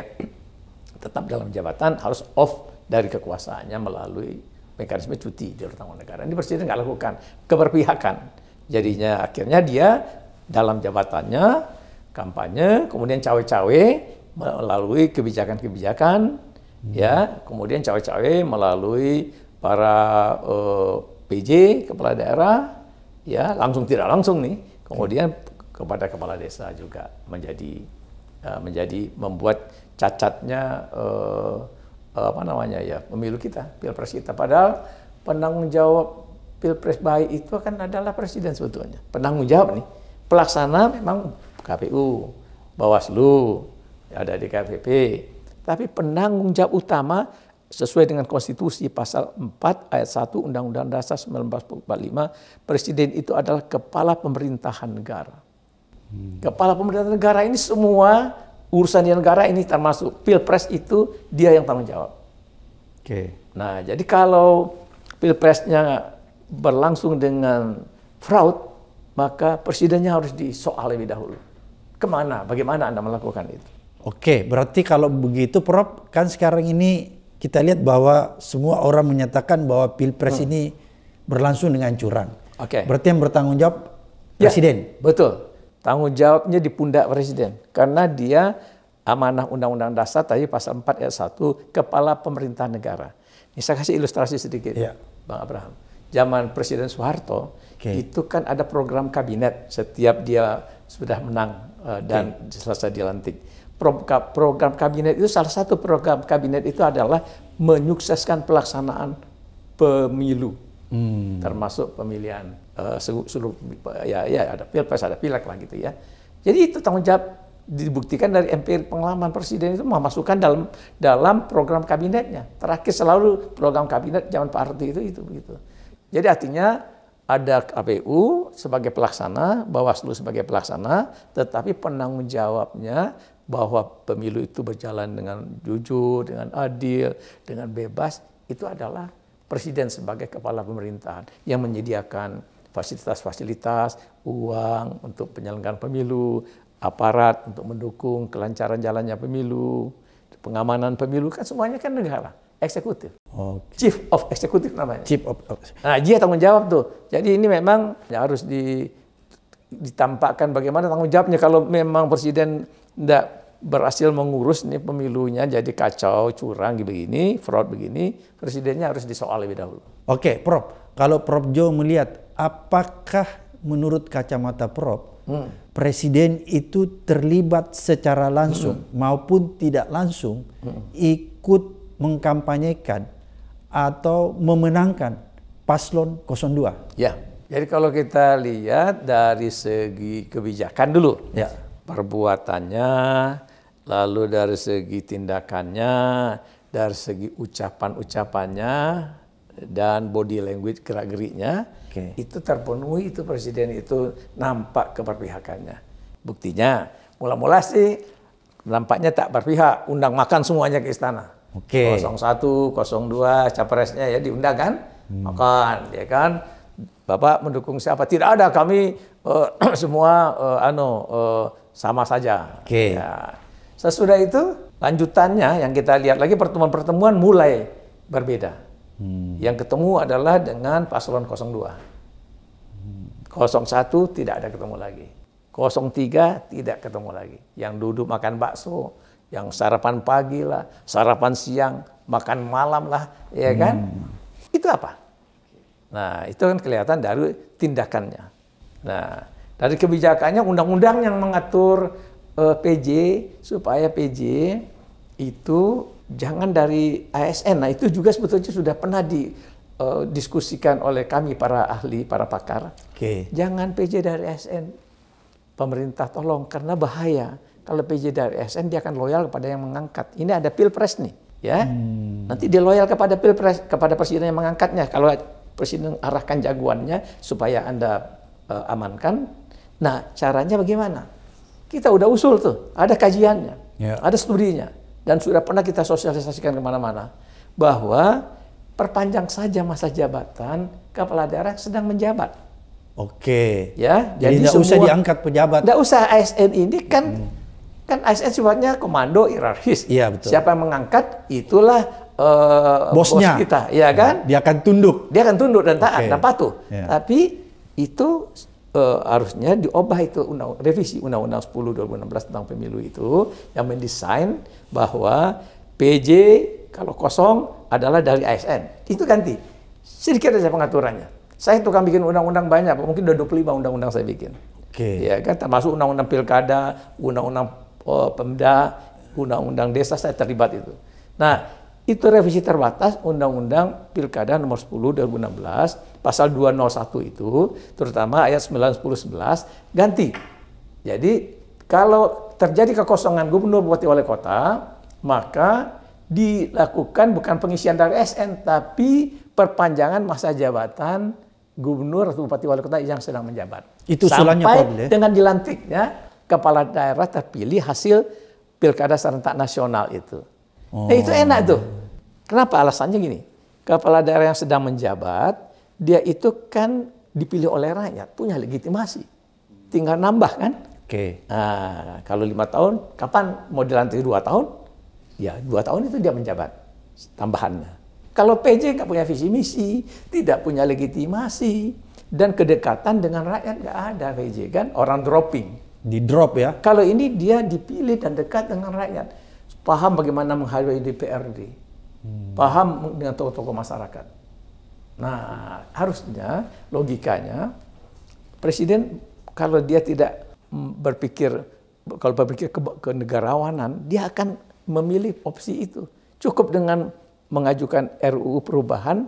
tetap dalam jabatan, harus off dari kekuasaannya melalui mekanisme cuti di tanggung negara. Ini Presiden nggak lakukan keberpihakan. Jadinya akhirnya dia dalam jabatannya kampanye, kemudian cawe-cawe melalui kebijakan-kebijakan, hmm. ya, kemudian cawe-cawe melalui para uh, eh, PJ kepala daerah, ya, langsung tidak langsung nih, kemudian kepada kepala desa juga menjadi uh, menjadi membuat cacatnya uh, apa namanya ya pemilu kita, pilpres kita. Padahal penanggung jawab pilpres baik itu kan adalah presiden sebetulnya. Penanggung jawab nih, pelaksana memang KPU, Bawaslu, ada di DKPP. Tapi penanggung jawab utama sesuai dengan konstitusi pasal 4 ayat 1 Undang-Undang Dasar 1945, presiden itu adalah kepala pemerintahan negara. Hmm. Kepala pemerintahan negara ini semua urusan di negara ini termasuk pilpres itu dia yang tanggung jawab. Oke. Okay. Nah, jadi kalau pilpresnya berlangsung dengan fraud, maka presidennya harus disoal lebih dahulu kemana, bagaimana Anda melakukan itu. Oke, berarti kalau begitu Prof, kan sekarang ini kita lihat bahwa semua orang menyatakan bahwa Pilpres hmm. ini berlangsung dengan curang. Oke. Okay. Berarti yang bertanggung jawab ya, Presiden. Betul. Tanggung jawabnya di pundak Presiden. Karena dia amanah Undang-Undang Dasar tadi pasal 4 ayat 1, Kepala Pemerintah Negara. Ini saya kasih ilustrasi sedikit, ya. Bang Abraham. Zaman Presiden Soeharto, okay. itu kan ada program kabinet. Setiap dia sudah menang Eh, dan okay. selesai dilantik. Pro, program kabinet itu salah satu program kabinet itu adalah menyukseskan pelaksanaan pemilu, hmm. termasuk pemilihan uh, seluruh ya ya ada pilpres ada pilek lah gitu ya. Jadi itu tanggung jawab dibuktikan dari empir pengalaman presiden itu memasukkan dalam dalam program kabinetnya. Terakhir selalu program kabinet zaman Pak Harto itu itu begitu. Jadi artinya ada KPU sebagai pelaksana, Bawaslu sebagai pelaksana, tetapi penanggung jawabnya bahwa pemilu itu berjalan dengan jujur, dengan adil, dengan bebas, itu adalah presiden sebagai kepala pemerintahan yang menyediakan fasilitas-fasilitas, uang untuk penyelenggaraan pemilu, aparat untuk mendukung kelancaran jalannya pemilu, pengamanan pemilu, kan semuanya kan negara, eksekutif. Okay. Chief of Executive namanya. Chief of, of. Nah, dia tanggung jawab tuh. Jadi ini memang ya harus di, ditampakkan bagaimana tanggung jawabnya kalau memang presiden tidak berhasil mengurus nih pemilunya jadi kacau, curang begini, fraud begini, presidennya harus disoal lebih dahulu. Oke, okay, Prof. Kalau Prof Jo melihat apakah menurut kacamata Prof hmm. presiden itu terlibat secara langsung hmm. maupun tidak langsung hmm. ikut mengkampanyekan atau memenangkan paslon 02. Ya. Jadi kalau kita lihat dari segi kebijakan dulu, ya. perbuatannya, lalu dari segi tindakannya, dari segi ucapan-ucapannya, dan body language gerak-geriknya, okay. itu terpenuhi itu presiden itu nampak keberpihakannya. Buktinya, mula-mula sih nampaknya tak berpihak, undang makan semuanya ke istana. Oke. Okay. 01, 02 capresnya ya diundang kan? Hmm. Makan ya kan? Bapak mendukung siapa? Tidak ada kami uh, semua uh, eh, ano, uh, eh, sama saja. Oke. Okay. Ya. Sesudah itu lanjutannya yang kita lihat lagi pertemuan-pertemuan mulai berbeda. Hmm. Yang ketemu adalah dengan paslon 02. Hmm. 01 tidak ada ketemu lagi. 03 tidak ketemu lagi. Yang duduk makan bakso, yang sarapan pagi lah, sarapan siang, makan malam lah, ya kan? Hmm. Itu apa? Nah, itu kan kelihatan dari tindakannya. Nah, dari kebijakannya undang-undang yang mengatur uh, eh, PJ supaya PJ itu jangan dari ASN. Nah, itu juga sebetulnya sudah pernah didiskusikan eh, diskusikan oleh kami para ahli, para pakar. Okay. Jangan PJ dari ASN. Pemerintah tolong karena bahaya kalau PJ dari ASN dia akan loyal kepada yang mengangkat. Ini ada pilpres nih, ya. Hmm. Nanti dia loyal kepada pilpres kepada presiden yang mengangkatnya. Kalau presiden arahkan jagoannya supaya Anda uh, amankan. Nah, caranya bagaimana? Kita udah usul tuh, ada kajiannya, yeah. ada studinya, dan sudah pernah kita sosialisasikan kemana-mana bahwa perpanjang saja masa jabatan kepala daerah sedang menjabat. Oke. Ya, jadi, jadi tidak usah diangkat pejabat. Tidak usah ASN ini kan hmm. Kan ASN sifatnya komando hierarkis. Iya betul. Siapa yang mengangkat itulah uh, bosnya bos kita, ya kan? Dia akan tunduk. Dia akan tunduk dan taat okay. dan patuh. Ya. Tapi itu uh, harusnya diubah itu undang revisi Undang-Undang 10 2016 tentang pemilu itu yang mendesain bahwa PJ kalau kosong adalah dari ASN. Itu ganti. Sedikit saja pengaturannya. Saya tukang bikin undang-undang banyak, mungkin udah 25 undang-undang saya bikin. Oke. Okay. Ya kan termasuk undang-undang pilkada, undang-undang oh, Pemda, Undang-Undang Desa saya terlibat itu. Nah, itu revisi terbatas Undang-Undang Pilkada nomor 10 2016 pasal 201 itu terutama ayat 9 10 11 ganti. Jadi kalau terjadi kekosongan gubernur bupati wali kota maka dilakukan bukan pengisian dari SN tapi perpanjangan masa jabatan gubernur atau bupati wali kota yang sedang menjabat. Itu usulannya Sampai problem. Ya? dengan dilantiknya kepala daerah terpilih hasil pilkada serentak nasional itu. Oh. Nah, itu oh. enak tuh. Kenapa alasannya gini? Kepala daerah yang sedang menjabat, dia itu kan dipilih oleh rakyat, punya legitimasi. Tinggal nambah kan? Oke. Okay. Nah, kalau lima tahun, kapan mau dilantik dua tahun? Ya dua tahun itu dia menjabat tambahannya. Kalau PJ nggak punya visi misi, tidak punya legitimasi, dan kedekatan dengan rakyat nggak ada PJ kan, orang dropping di drop ya. Kalau ini dia dipilih dan dekat dengan rakyat, paham bagaimana menghadapi DPRD, hmm. paham dengan tokoh-tokoh masyarakat. Nah, harusnya logikanya presiden kalau dia tidak berpikir kalau berpikir ke, ke negarawanan, dia akan memilih opsi itu. Cukup dengan mengajukan RUU perubahan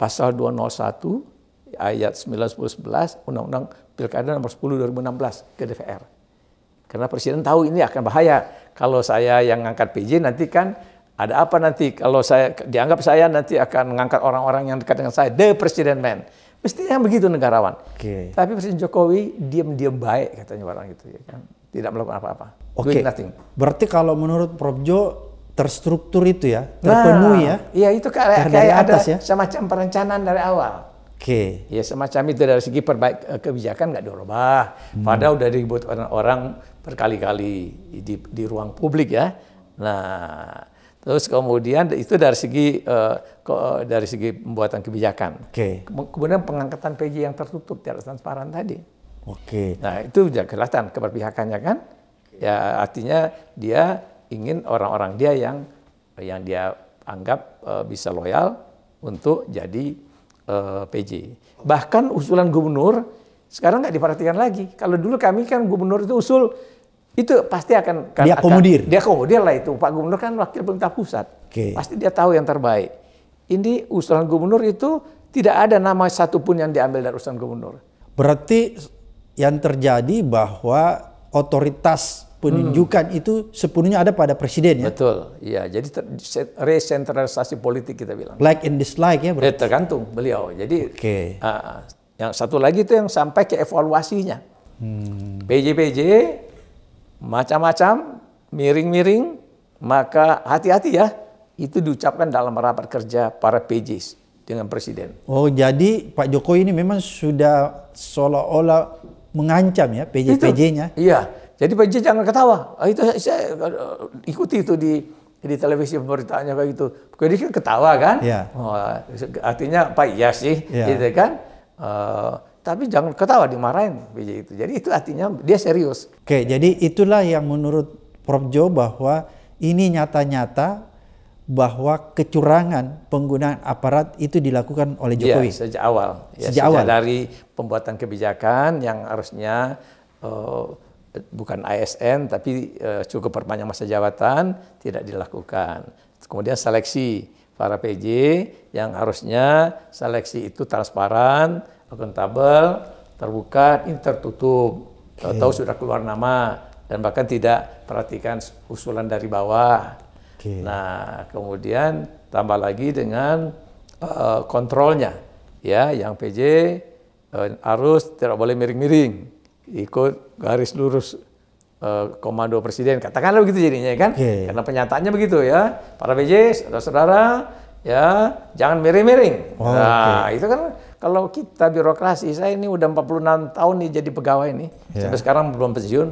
pasal 201 ayat 9 10 11 Undang-Undang Pilkada nomor 10 2016 ke DPR. Karena presiden tahu ini akan bahaya kalau saya yang ngangkat PJ nanti kan ada apa nanti kalau saya dianggap saya nanti akan mengangkat orang-orang yang dekat dengan saya the president man. Mestinya begitu negarawan. Okay. Tapi Presiden Jokowi diam-diam baik katanya orang itu ya kan. Tidak melakukan apa-apa. Oke. Okay. Berarti kalau menurut Prof Jo terstruktur itu ya, nah, terpenuhi nah, ya. Iya, itu kayak, kayak ada ya? semacam perencanaan dari awal. Oke. Okay. Ya semacam itu dari segi perbaik eh, kebijakan nggak diubah, Hmm. Padahal udah dibuat orang-orang berkali-kali di, di ruang publik ya. Nah, terus kemudian itu dari segi uh, dari segi pembuatan kebijakan. Oke. Okay. Kemudian pengangkatan PJ yang tertutup tidak transparan tadi. Oke. Okay. Nah, itu sudah kelihatan keberpihakannya kan? Ya artinya dia ingin orang-orang dia yang yang dia anggap uh, bisa loyal untuk jadi Eh, PJ. Bahkan usulan gubernur sekarang nggak diperhatikan lagi. Kalau dulu kami kan gubernur itu usul itu pasti akan, dia komodir. dia komodir lah itu. Pak Gubernur kan wakil pemerintah pusat. Okay. Pasti dia tahu yang terbaik. Ini usulan gubernur itu tidak ada nama satupun yang diambil dari usulan gubernur. Berarti yang terjadi bahwa otoritas penunjukan hmm. itu sepenuhnya ada pada presiden ya. Betul. Iya, jadi resentralisasi politik kita bilang. Like and dislike ya berarti. Ya, tergantung beliau. Jadi okay. uh, ah. yang satu lagi itu yang sampai ke evaluasinya. Hmm. PJ-PJ macam-macam, miring-miring, maka hati-hati ya. Itu diucapkan dalam rapat kerja para pj dengan presiden. Oh, jadi Pak Jokowi ini memang sudah seolah-olah mengancam ya PJ-PJ-nya. Iya jadi Pak PJ jangan ketawa. Ah, itu saya eh, ikuti itu di di televisi pemberitaannya kayak gitu. Jadi kan ketawa kan? Yeah. Oh, artinya Pak iya sih, yeah. gitu kan? Uh, tapi jangan ketawa dimarahin PJ itu. Jadi itu artinya dia serius. Oke, jadi itulah yang menurut Prof Jo bahwa ini nyata-nyata bahwa kecurangan penggunaan aparat itu dilakukan oleh iya, Jokowi ya, sejak awal. Ya, sejak, sejak awal dari pembuatan kebijakan yang harusnya uh, bukan ASN tapi uh, cukup perpanjang masa jabatan tidak dilakukan. Kemudian seleksi para PJ yang harusnya seleksi itu transparan, akuntabel, terbuka, intertutup. Okay. Tahu sudah keluar nama dan bahkan tidak perhatikan usulan dari bawah. Okay. Nah, kemudian tambah lagi dengan uh, kontrolnya ya yang PJ uh, eh, harus tidak boleh miring-miring ikut garis lurus uh, komando presiden. Katakanlah begitu jadinya ya kan? Yeah, iya. Karena penyataannya begitu ya. Para BJ, saudara-saudara, ya jangan miring-miring. Oh, nah, okay. itu kan kalau kita birokrasi, saya ini udah 46 tahun nih jadi pegawai nih, yeah. sampai sekarang belum pensiun,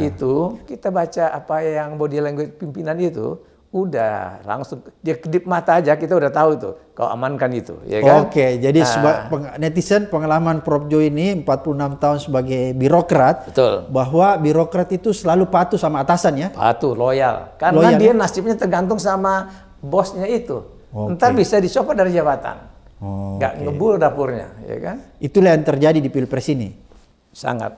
yeah. itu kita baca apa yang body language pimpinan itu, Udah, langsung dia kedip mata aja kita udah tahu tuh Kau amankan itu, ya kan? Oke, jadi nah. peng netizen pengalaman Prof Jo ini 46 tahun sebagai birokrat. Betul. Bahwa birokrat itu selalu patuh sama atasan ya. Patuh, loyal. Karena loyal, dia ya? nasibnya tergantung sama bosnya itu. Okay. Ntar bisa dicopot dari jabatan. Oh, okay. ngebul dapurnya, ya kan? Itulah yang terjadi di Pilpres ini. Sangat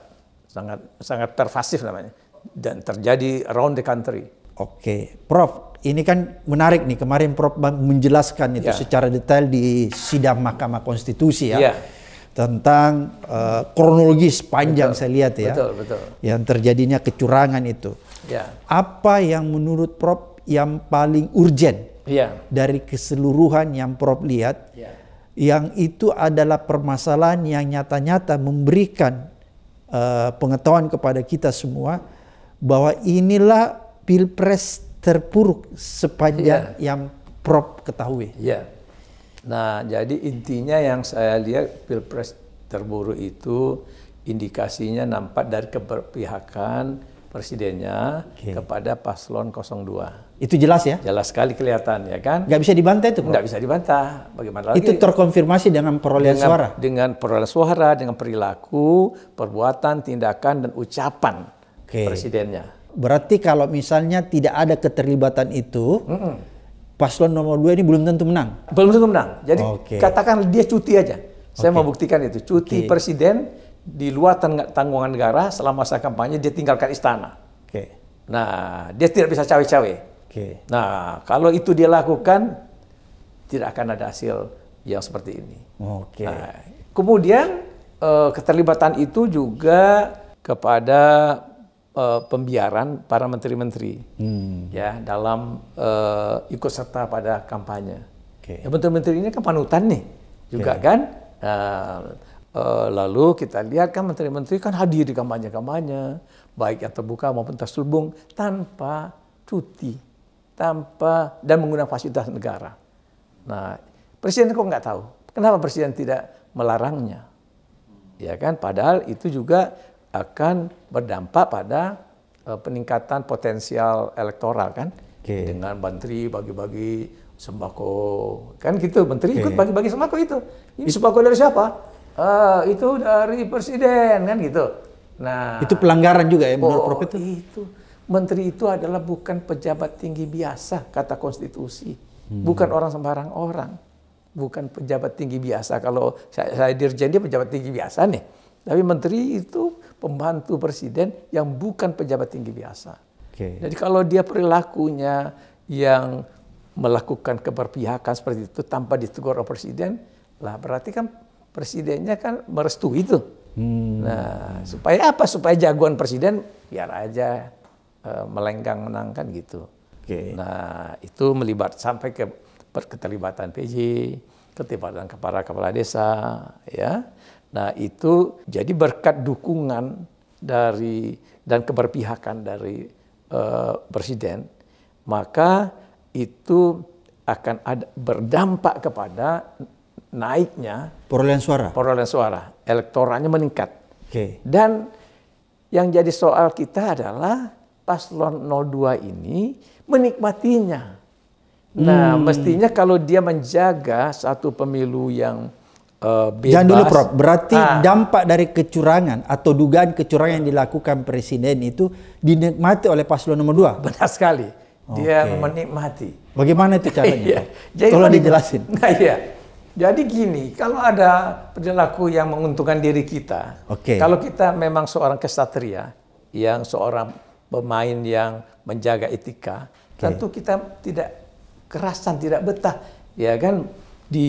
sangat sangat pervasif namanya dan terjadi around the country. Oke, Prof, ini kan menarik nih. Kemarin Prof menjelaskan itu yeah. secara detail di sidang Mahkamah Konstitusi ya. Yeah. Tentang uh, eh, kronologis panjang betul, saya lihat ya. Betul, betul. Yang terjadinya kecurangan itu. Yeah. Apa yang menurut Prof yang paling urgent yeah. dari keseluruhan yang Prof lihat? Yeah. Yang itu adalah permasalahan yang nyata-nyata memberikan uh, pengetahuan kepada kita semua bahwa inilah pilpres terpuruk sepanjang yeah. yang prop ketahui. Yeah. Nah, jadi intinya yang saya lihat pilpres terburuk itu indikasinya nampak dari keberpihakan presidennya okay. kepada paslon 02. Itu jelas ya? Jelas sekali kelihatan ya kan? Gak bisa dibantah itu? Gak bisa dibantah. Bagaimana lagi? Itu terkonfirmasi dengan perolehan dengan, suara? Dengan perolehan suara, dengan perilaku, perbuatan, tindakan, dan ucapan okay. presidennya. Berarti kalau misalnya tidak ada keterlibatan itu, mm -mm. paslon nomor dua ini belum tentu menang. Belum tentu menang. Jadi okay. katakan dia cuti aja. Saya okay. mau buktikan itu. Cuti okay. presiden di luar tanggungan negara selama masa kampanye dia tinggalkan istana. Okay. Nah, dia tidak bisa cawe-cawe. Okay. Nah, kalau itu dia lakukan, tidak akan ada hasil yang seperti ini. Oke. Okay. Nah, kemudian uh, keterlibatan itu juga kepada uh, pembiaran para menteri-menteri hmm. ya dalam uh, ikut serta pada kampanye. Okay. Ya, menteri-menteri ini kan panutan nih juga okay. kan. Uh, uh, lalu kita lihat kan menteri-menteri kan hadir di kampanye-kampanye baik yang terbuka maupun terselubung tanpa cuti, tanpa dan menggunakan fasilitas negara. Nah, presiden kok nggak tahu? Kenapa presiden tidak melarangnya? Ya kan, padahal itu juga akan berdampak pada uh, peningkatan potensial elektoral kan okay. dengan menteri bagi-bagi sembako kan gitu menteri okay. ikut bagi-bagi sembako itu ini sembako dari siapa uh, itu dari presiden kan gitu nah itu pelanggaran juga ya menurut oh, Prof itu itu menteri itu adalah bukan pejabat tinggi biasa kata konstitusi hmm. bukan orang sembarang orang bukan pejabat tinggi biasa kalau saya, saya dirjen dia pejabat tinggi biasa nih tapi menteri itu pembantu presiden yang bukan pejabat tinggi biasa. Okay. Jadi kalau dia perilakunya yang melakukan keberpihakan seperti itu tanpa ditegur oleh presiden, lah berarti kan presidennya kan merestui itu. Hmm. Nah, supaya apa? Supaya jagoan presiden biar aja uh, melenggang menangkan gitu. Okay. Nah, itu melibat sampai ke keterlibatan PJ, keterlibatan kepala kepala desa, ya. Nah itu jadi berkat dukungan dari dan keberpihakan dari uh, presiden, maka itu akan ada, berdampak kepada naiknya perolehan suara. Perolehan suara, elektoralnya meningkat. Okay. Dan yang jadi soal kita adalah paslon 02 ini menikmatinya. Nah, hmm. mestinya kalau dia menjaga satu pemilu yang Eh, Jangan dulu Prof, berarti ah. dampak dari kecurangan atau dugaan kecurangan yang dilakukan presiden itu dinikmati oleh paslon nomor dua. Benar sekali. Dia menikmati. Bagaimana itu iya. caranya? iya. Jadi Tolong dijelasin. Nah, iya. Jadi gini, kalau ada perilaku yang menguntungkan diri kita, okay. kalau kita memang seorang kesatria, yang seorang pemain yang menjaga etika, okay. tentu kita tidak kerasan, tidak betah, ya kan? di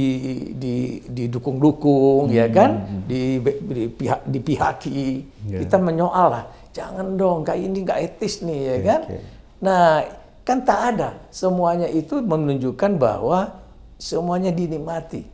di didukung-dukung ya hmm. ya kan hmm, hmm. di, di pihak dipihaki yeah. kita menyoal lah jangan dong kayak ini nggak etis nih ya okay, kan okay. nah kan tak ada semuanya itu menunjukkan bahwa semuanya dinikmati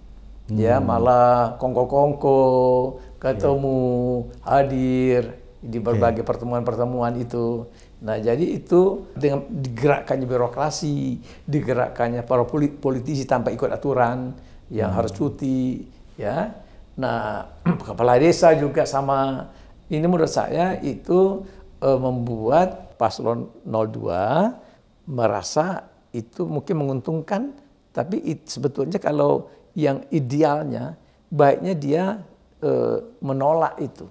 ya, hmm. ya malah kongko-kongko ya. ketemu yeah. hadir di berbagai pertemuan-pertemuan itu. Nah, jadi itu dengan digerakkannya birokrasi, digerakkannya para politisi tanpa ikut aturan yang hmm. harus cuti, ya. Nah, kepala desa juga sama. Ini menurut saya itu e, membuat paslon 02 merasa itu mungkin menguntungkan, tapi it, sebetulnya kalau yang idealnya baiknya dia e, menolak itu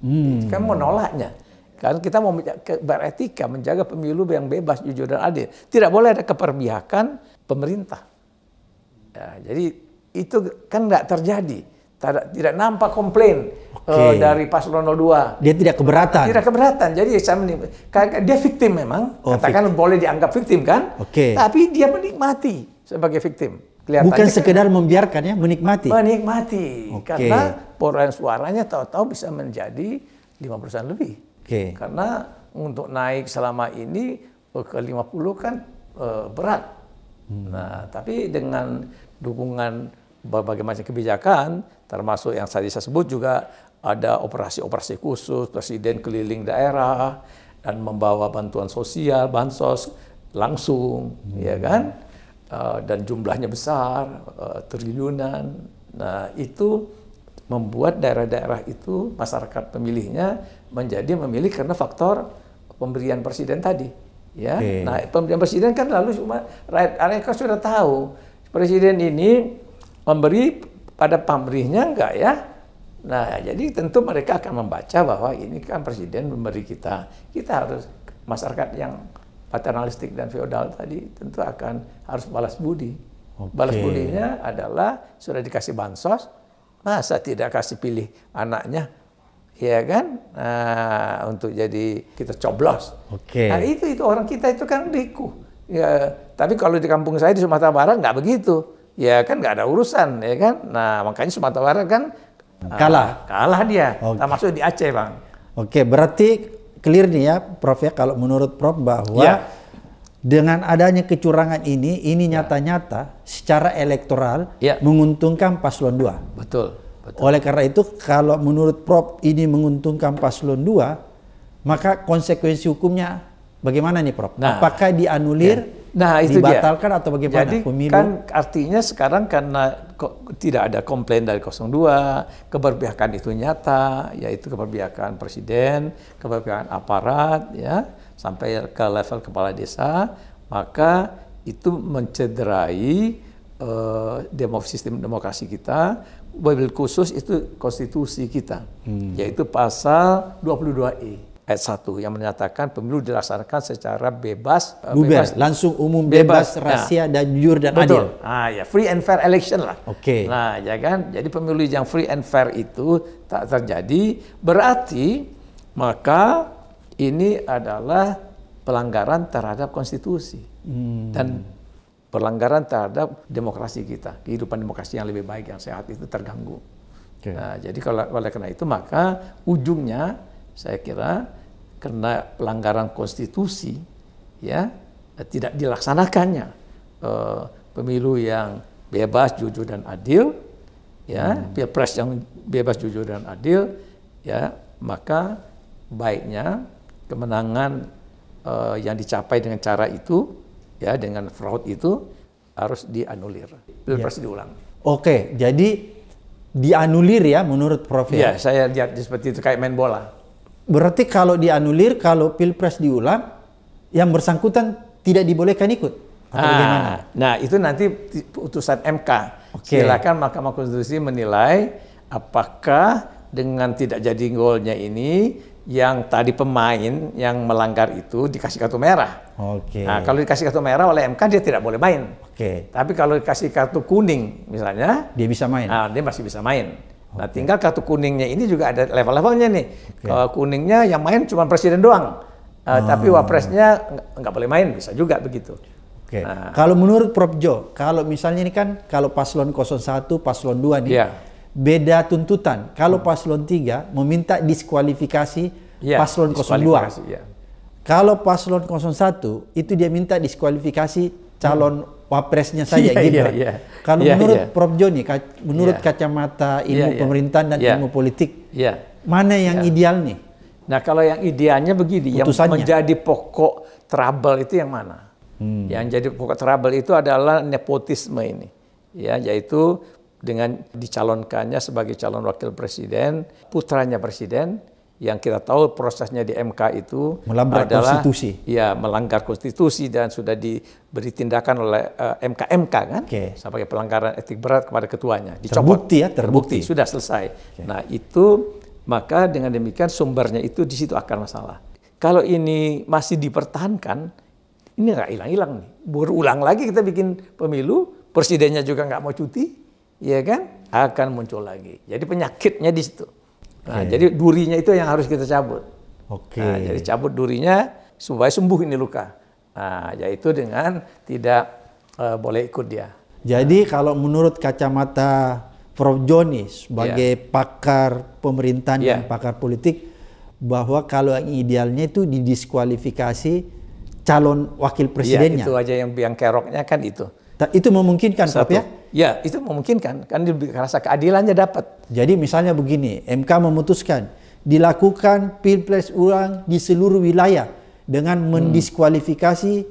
Hmm. Kan mau nolaknya. Karena kita mau beretika, menjaga pemilu yang bebas, jujur dan adil. Tidak boleh ada keperbihakan pemerintah. Ya, jadi itu kan tidak terjadi. Tidak, tidak nampak komplain okay. uh, eh, dari paslon 02. Dia tidak keberatan. Tidak keberatan. Jadi saya kan, kan dia victim memang. Oh, katakan victim. boleh dianggap victim kan? Okay. Tapi dia menikmati sebagai victim kelihatan Bukan kan sekedar membiarkan ya, menikmati. Menikmati. Okay. Karena perolehan suaranya tahu-tahu bisa menjadi 5% lebih. Okay. Karena untuk naik selama ini eh, ke 50 kan e, berat. Hmm. Nah, tapi dengan dukungan berbagai macam kebijakan, termasuk yang tadi saya sebut juga ada operasi-operasi khusus, presiden keliling daerah dan membawa bantuan sosial, bansos langsung, ya hmm. ya kan? Uh, dan jumlahnya besar, uh, triliunan. Nah, itu membuat daerah-daerah itu masyarakat pemilihnya menjadi memilih karena faktor pemberian presiden tadi. Ya, okay. nah pemberian presiden kan lalu cuma rakyat Amerika sudah tahu presiden ini memberi pada pamrihnya enggak ya. Nah, jadi tentu mereka akan membaca bahwa ini kan presiden memberi kita. Kita harus masyarakat yang paternalistik dan feodal tadi tentu akan harus balas budi. Okay. Balas budinya adalah sudah dikasih bansos, masa tidak kasih pilih anaknya, ya kan? Nah, untuk jadi kita coblos. Oke. Okay. Nah, itu itu orang kita itu kan riku. Ya, tapi kalau di kampung saya di Sumatera Barat nggak begitu. Ya kan nggak ada urusan, ya kan? Nah, makanya Sumatera Barat kan kalah. Uh, kalah dia. Okay. Termasuk di Aceh, Bang. Oke, okay, berarti clear nih ya Prof ya kalau menurut Prof bahwa ya. dengan adanya kecurangan ini ini ya. nyata-nyata secara elektoral ya. menguntungkan paslon 2. Betul, betul. Oleh karena itu kalau menurut Prof ini menguntungkan paslon 2 maka konsekuensi hukumnya bagaimana nih Prof? Nah, Apakah dianulir ya Nah, itu dibatalkan dia. atau bagaimana Jadi, pemilu? kan artinya sekarang karena tidak ada komplain dari 02, keberpihakan itu nyata, yaitu keberpihakan presiden, keberpihakan aparat ya, sampai ke level kepala desa, maka itu mencederai uh, sistem demokrasi kita, wabil khusus itu konstitusi kita, hmm. yaitu pasal 22E ayat 1 yang menyatakan pemilu dilaksanakan secara bebas, eh, Buber, bebas langsung umum, bebas, bebas nah, rahasia nah, dan jujur dan betul. adil. Ah ya, free and fair election lah. Oke. Okay. Nah, ya kan? Jadi pemilu yang free and fair itu tak terjadi berarti maka ini adalah pelanggaran terhadap konstitusi. Hmm. Dan pelanggaran terhadap demokrasi kita, kehidupan demokrasi yang lebih baik, yang sehat itu terganggu. Okay. Nah, jadi kalau oleh karena itu maka ujungnya saya kira karena pelanggaran konstitusi ya tidak dilaksanakannya eh, pemilu yang bebas, jujur dan adil ya, hmm. pilpres yang bebas, jujur dan adil ya, maka baiknya kemenangan eh, yang dicapai dengan cara itu ya dengan fraud itu harus dianulir. Pilpres ya. diulang. Oke, jadi dianulir ya menurut Prof. Ya, ya saya lihat seperti itu kayak main bola. Berarti kalau dianulir, kalau pilpres diulang, yang bersangkutan tidak dibolehkan ikut. Atau ah, Nah, itu nanti putusan MK. Okay. Silakan Mahkamah Konstitusi menilai apakah dengan tidak jadi golnya ini yang tadi pemain yang melanggar itu dikasih kartu merah. Oke. Okay. Nah, kalau dikasih kartu merah oleh MK dia tidak boleh main. Oke. Okay. Tapi kalau dikasih kartu kuning misalnya, dia bisa main. Nah, dia masih bisa main. Nah, tinggal kartu kuningnya ini juga ada level-levelnya nih. Okay. Kalau kuningnya yang main cuma presiden doang, uh, tapi wapresnya nggak boleh main, bisa juga begitu. Oke. Okay. Nah. Kalau menurut Prof Jo, kalau misalnya ini kan kalau paslon 01, paslon 2 nih, yeah. beda tuntutan. Kalau hmm. paslon 3 meminta diskualifikasi yeah, paslon diskualifikasi, 02. Iya. Yeah. Kalau paslon 01 itu dia minta diskualifikasi calon hmm wapresnya saja yeah, Gibran. Yeah, yeah. Kalau yeah, menurut yeah. Prof Joni, menurut yeah. kacamata iya, ilmu yeah, yeah. pemerintahan dan yeah. ilmu politik, yeah. mana yang yeah. ideal nih? Nah kalau yang idealnya begini, yang menjadi pokok trouble itu yang mana? Hmm. Yang jadi pokok trouble itu adalah nepotisme ini, ya yaitu dengan dicalonkannya sebagai calon wakil presiden, putranya presiden, yang kita tahu prosesnya di MK itu melanggar adalah konstitusi. Ya, melanggar konstitusi dan sudah diberi tindakan oleh uh, eh, MKMK kan okay. sebagai pelanggaran etik berat kepada ketuanya. Dicopot. Terbukti ya, terbukti, terbukti sudah selesai. Okay. Nah, itu maka dengan demikian sumbernya itu di situ akar masalah. Kalau ini masih dipertahankan, ini nggak hilang-hilang nih. Berulang lagi kita bikin pemilu, presidennya juga nggak mau cuti, ya kan? Akan muncul lagi. Jadi penyakitnya di situ. Nah, okay. jadi durinya itu yang harus kita cabut. Oke. Okay. Nah, jadi cabut durinya supaya sembuh ini luka. Nah, yaitu dengan tidak uh, boleh ikut dia. Jadi nah. kalau menurut kacamata Prof. Joni sebagai yeah. pakar pemerintahan yeah. dan pakar politik bahwa kalau yang idealnya itu didiskualifikasi calon wakil iya, presidennya. Ya, itu aja yang yang keroknya kan itu. Ta itu memungkinkan Satu. Prof ya? Ya, itu memungkinkan kan rasa keadilannya dapat. Jadi misalnya begini, MK memutuskan dilakukan pilpres ulang di seluruh wilayah dengan hmm. mendiskualifikasi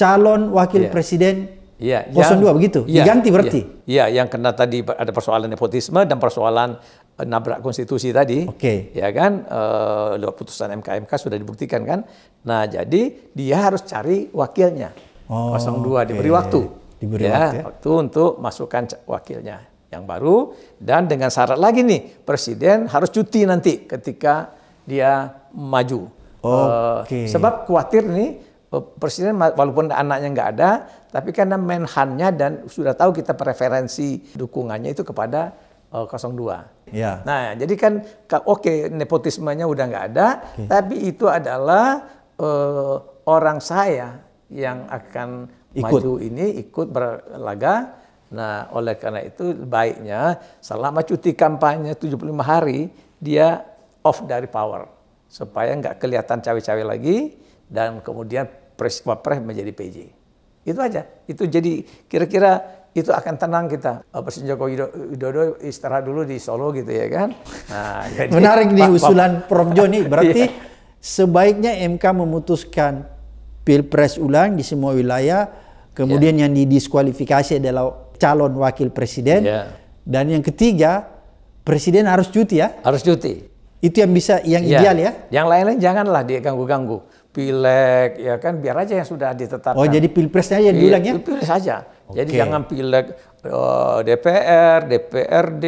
calon wakil yeah. presiden ya, 02 yang, begitu. Ya, Diganti ya. berarti. Iya, ya, yang kena tadi ada persoalan nepotisme dan persoalan eh, nabrak konstitusi tadi. Oke. Okay. Ya kan Eh lewat putusan MK MK sudah dibuktikan kan. Nah, jadi dia harus cari wakilnya. Oh, 02 okay. diberi waktu diberi ya, waktu, ya? waktu untuk masukkan wakilnya yang baru dan dengan syarat lagi nih presiden harus cuti nanti ketika dia maju. Okay. Uh, eh, sebab khawatir nih eh, presiden walaupun anaknya nggak ada, tapi karena menhannya dan sudah tahu kita preferensi dukungannya itu kepada uh, eh, 02. Ya. Nah, jadi kan oke okay, nepotismenya udah nggak ada, okay. tapi itu adalah uh, orang saya yang akan ikut. maju ini ikut berlaga. Nah, oleh karena itu baiknya selama cuti kampanye 75 hari dia off dari power supaya nggak kelihatan cawe-cawe lagi dan kemudian pres wapres menjadi PJ. Itu aja. Itu jadi kira-kira itu akan tenang kita. Oh, Presiden Joko Widodo istirahat dulu di Solo gitu ya kan. Nah, jadi, Menarik nih usulan Prof. Joni. Berarti iya. sebaiknya MK memutuskan pilpres ulang di semua wilayah Kemudian yeah. yang didiskualifikasi adalah calon wakil presiden. Yeah. Dan yang ketiga, presiden harus cuti ya. Harus cuti. Itu yang bisa yang yeah. ideal ya. Yang lain-lain janganlah dia ganggu-ganggu. Pileg ya kan biar aja yang sudah ditetapkan. Oh, jadi pilpresnya aja iya, diulang ya. Pilpres aja. Okay. Jadi jangan pileg eh, DPR, DPRD,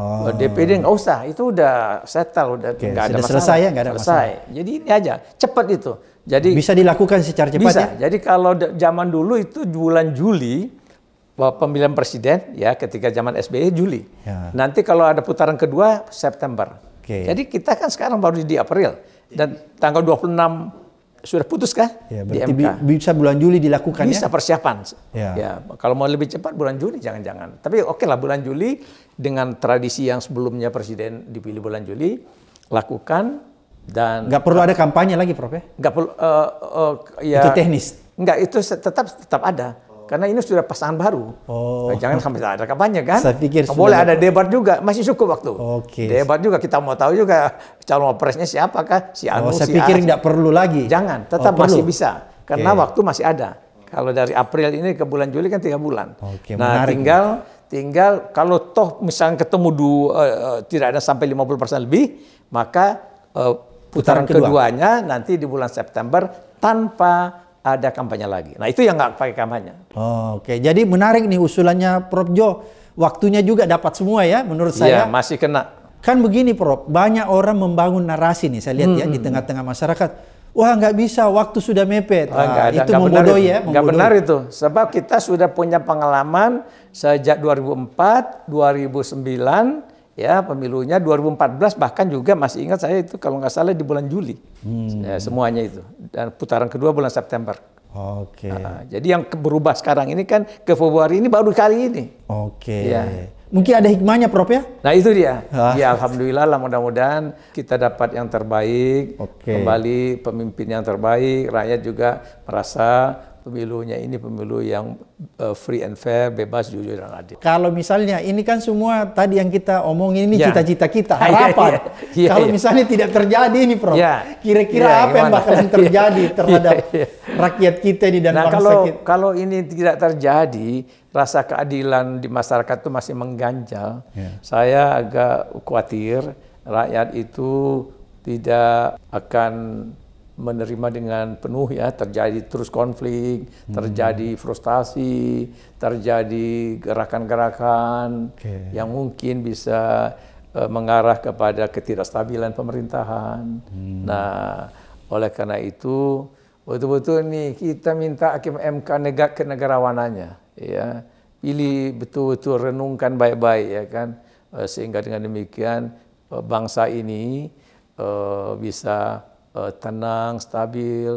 oh. Eh, DPD nggak usah. Itu udah settle, udah okay. nggak ada Sudah Selesai ya, nggak ada selesai. masalah. Jadi ini aja, cepat itu. Jadi bisa dilakukan secara cepat. Bisa. Ya? Jadi kalau zaman dulu itu bulan Juli pemilihan presiden ya ketika zaman SBY e, Juli. Ya. Nanti kalau ada putaran kedua September. Okay. Jadi kita kan sekarang baru di April dan tanggal 26 sudah putus kah ya, di MK? Bisa bulan Juli dilakukan bisa ya? Bisa persiapan. Ya. ya. Kalau mau lebih cepat bulan Juli jangan-jangan. Tapi oke okay lah bulan Juli dengan tradisi yang sebelumnya presiden dipilih bulan Juli lakukan dan nggak perlu eh, ada kampanye lagi prof ya nggak perlu uh, uh, ya itu teknis nggak itu tetap tetap ada karena ini sudah pasangan baru oh. jangan sampai ada kampanye kan saya pikir boleh ada debat juga masih cukup waktu okay. debat juga kita mau tahu juga calon presnya siapa kah si Anu oh, saya pikir nggak perlu lagi jangan oh, tetap oh, masih perlu. bisa karena okay. waktu masih ada kalau dari April ini ke bulan Juli kan tiga bulan okay, nah menarik, tinggal tinggal kalau toh misalnya ketemu du, uh, uh, tidak ada sampai 50% lebih maka uh, putaran kedua. keduanya nanti di bulan September tanpa ada kampanye lagi. Nah itu yang nggak pakai kampanye. Oh, Oke, okay. jadi menarik nih usulannya Prof Jo. Waktunya juga dapat semua ya menurut iya, saya. Iya, masih kena. Kan begini Prof, banyak orang membangun narasi nih saya lihat hmm. ya di tengah-tengah masyarakat. Wah nggak bisa, waktu sudah mepet. Wah, nah, ada, itu membodohi ya. Nggak benar itu, sebab kita sudah punya pengalaman sejak 2004, 2009, ya pemilunya 2014 bahkan juga masih ingat saya itu kalau nggak salah di bulan Juli hmm. ya, semuanya itu dan putaran kedua bulan September. Oke. Okay. Nah, jadi yang berubah sekarang ini kan ke Februari ini baru kali ini. Oke. Okay. Ya. Mungkin ada hikmahnya Prof ya? Nah itu dia. Ah. Ya Alhamdulillah lah mudah-mudahan kita dapat yang terbaik. Okay. Kembali pemimpin yang terbaik. Rakyat juga merasa pemilunya ini pemilu yang uh, free and fair, bebas, jujur dan adil. Kalau misalnya ini kan semua tadi yang kita omongin ini ya. cita-cita ya. kita, iya, harapan. Ya, ya, Kalau iya. misalnya tidak terjadi ini, Prof. Ya. Kira-kira ya, apa yang bakal terjadi iya, terhadap rakyat kita ini dan nah, bangsa kalau, kita? Kalau ini tidak terjadi, rasa keadilan di masyarakat itu masih mengganjal. Saya agak khawatir rakyat itu tidak akan menerima dengan penuh ya terjadi terus konflik hmm. terjadi frustasi terjadi gerakan-gerakan okay. yang mungkin bisa uh, mengarah kepada ketidakstabilan pemerintahan hmm. nah oleh karena itu betul-betul nih kita minta hakim MK negak kenegarawanannya ya pilih betul-betul renungkan baik-baik ya kan eh, sehingga dengan demikian eh, bangsa ini bisa uh, tenang, stabil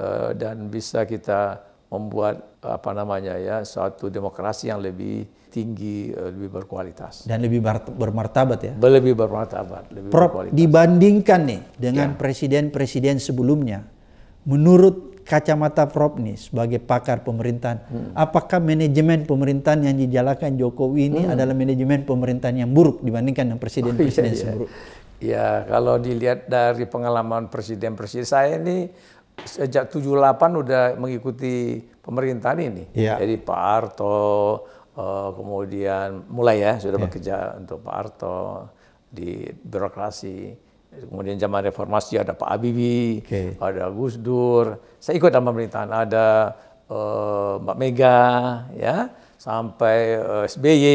uh, dan bisa kita membuat apa namanya ya suatu demokrasi yang lebih tinggi, eh, lebih berkualitas dan lebih bermartabat ya. Lebih bermartabat, lebih Prof, berkualitas. Dibandingkan nih dengan ya. presiden-presiden sebelumnya, menurut kacamata Prof nih sebagai pakar pemerintahan, hmm. apakah manajemen pemerintahan yang dijalankan Jokowi ini hmm. adalah manajemen pemerintahan yang buruk dibandingkan dengan presiden-presiden oh, iya, iya. sebelumnya? Ya kalau dilihat dari pengalaman presiden-presiden saya ini sejak 78 udah mengikuti pemerintahan ini. Ya. Jadi Pak Arto, eh, kemudian mulai ya sudah ya. bekerja untuk Pak Arto di birokrasi. Kemudian zaman reformasi ada Pak Habibie, okay. ada Gus Dur. Saya ikut dalam pemerintahan ada uh, Mbak Mega, ya sampai eh, SBY,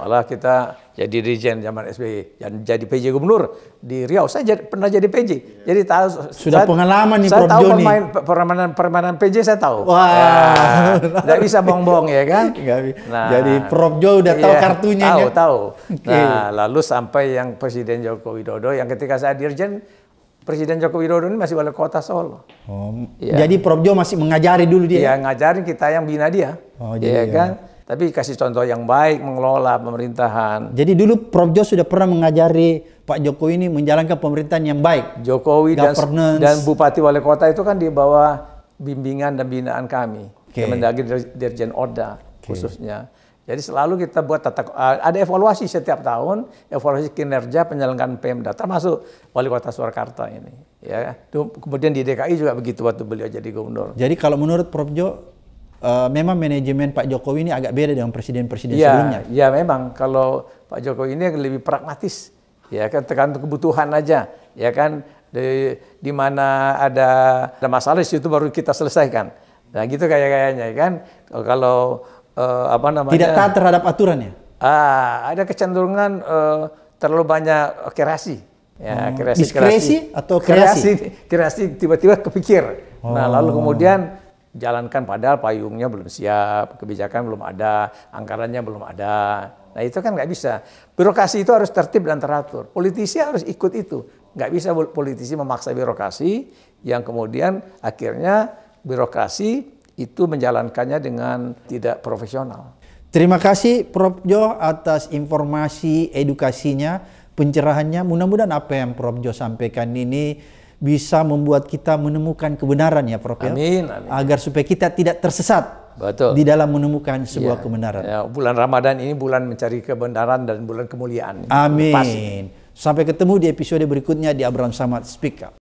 malah kita jadi dirjen zaman SBY, dan jadi PJ Gubernur di Riau. Saya jadi, pernah jadi PJ, yeah. jadi tahu. Sudah saya, pengalaman nih Saya tahu permainan permainan PJ saya tahu. Wah, wow. Ya, bisa bohong-bohong ya kan? Nah, jadi Prof. Jo udah tahu iya, kartunya. Tahu, tahu. Okay. Nah, lalu sampai yang Presiden Joko Widodo, yang ketika saya dirjen, Presiden Joko Widodo ini masih wali kota Solo. Oh, ya. Jadi Prof. Jo masih mengajari dulu dia? Iya, ya? ngajarin kita yang bina dia. Oh, jadi ya, ya. kan? Tapi kasih contoh yang baik mengelola pemerintahan. Jadi dulu Prof. Jo sudah pernah mengajari Pak Jokowi ini menjalankan pemerintahan yang baik. Jokowi dan, dan Bupati Wali Kota itu kan di bawah bimbingan dan binaan kami. Okay. Kemendagri Dirjen Oda okay. khususnya. Jadi selalu kita buat tata, ada evaluasi setiap tahun, evaluasi kinerja penyelenggaraan Pemda, termasuk wali kota Surakarta ini. Ya, kemudian di DKI juga begitu waktu beliau jadi gubernur. Jadi kalau menurut Prof Jo, uh, memang manajemen Pak Jokowi ini agak beda dengan presiden-presiden ya, sebelumnya. Ya memang kalau Pak Jokowi ini lebih pragmatis, ya kan tergantung kebutuhan aja, ya kan di, di mana ada ada masalah itu baru kita selesaikan. Nah gitu kayak kayaknya ya kan kalau uh, apa namanya tidak taat terhadap aturan ya. Ah ada kecenderungan uh, terlalu banyak kreasi. Ya, kreasi, hmm. kreasi atau kreasi? Kreasi, kreasi tiba-tiba kepikir. Oh. Nah, lalu oh. kemudian jalankan padahal payungnya belum siap, kebijakan belum ada, anggarannya belum ada. Nah itu kan nggak bisa. Birokrasi itu harus tertib dan teratur. Politisi harus ikut itu. Nggak bisa politisi memaksa birokrasi yang kemudian akhirnya birokrasi itu menjalankannya dengan tidak profesional. Terima kasih Prof. Jo atas informasi edukasinya, pencerahannya. Mudah-mudahan apa yang Prof. Jo sampaikan ini bisa membuat kita menemukan kebenaran ya Prof. Ya? Amin, amin. Agar supaya kita tidak tersesat Betul. di dalam menemukan sebuah ya, kebenaran. Ya, bulan Ramadan ini bulan mencari kebenaran dan bulan kemuliaan. Amin. Pasti. Sampai ketemu di episode berikutnya di Abraham Samad Speak Up.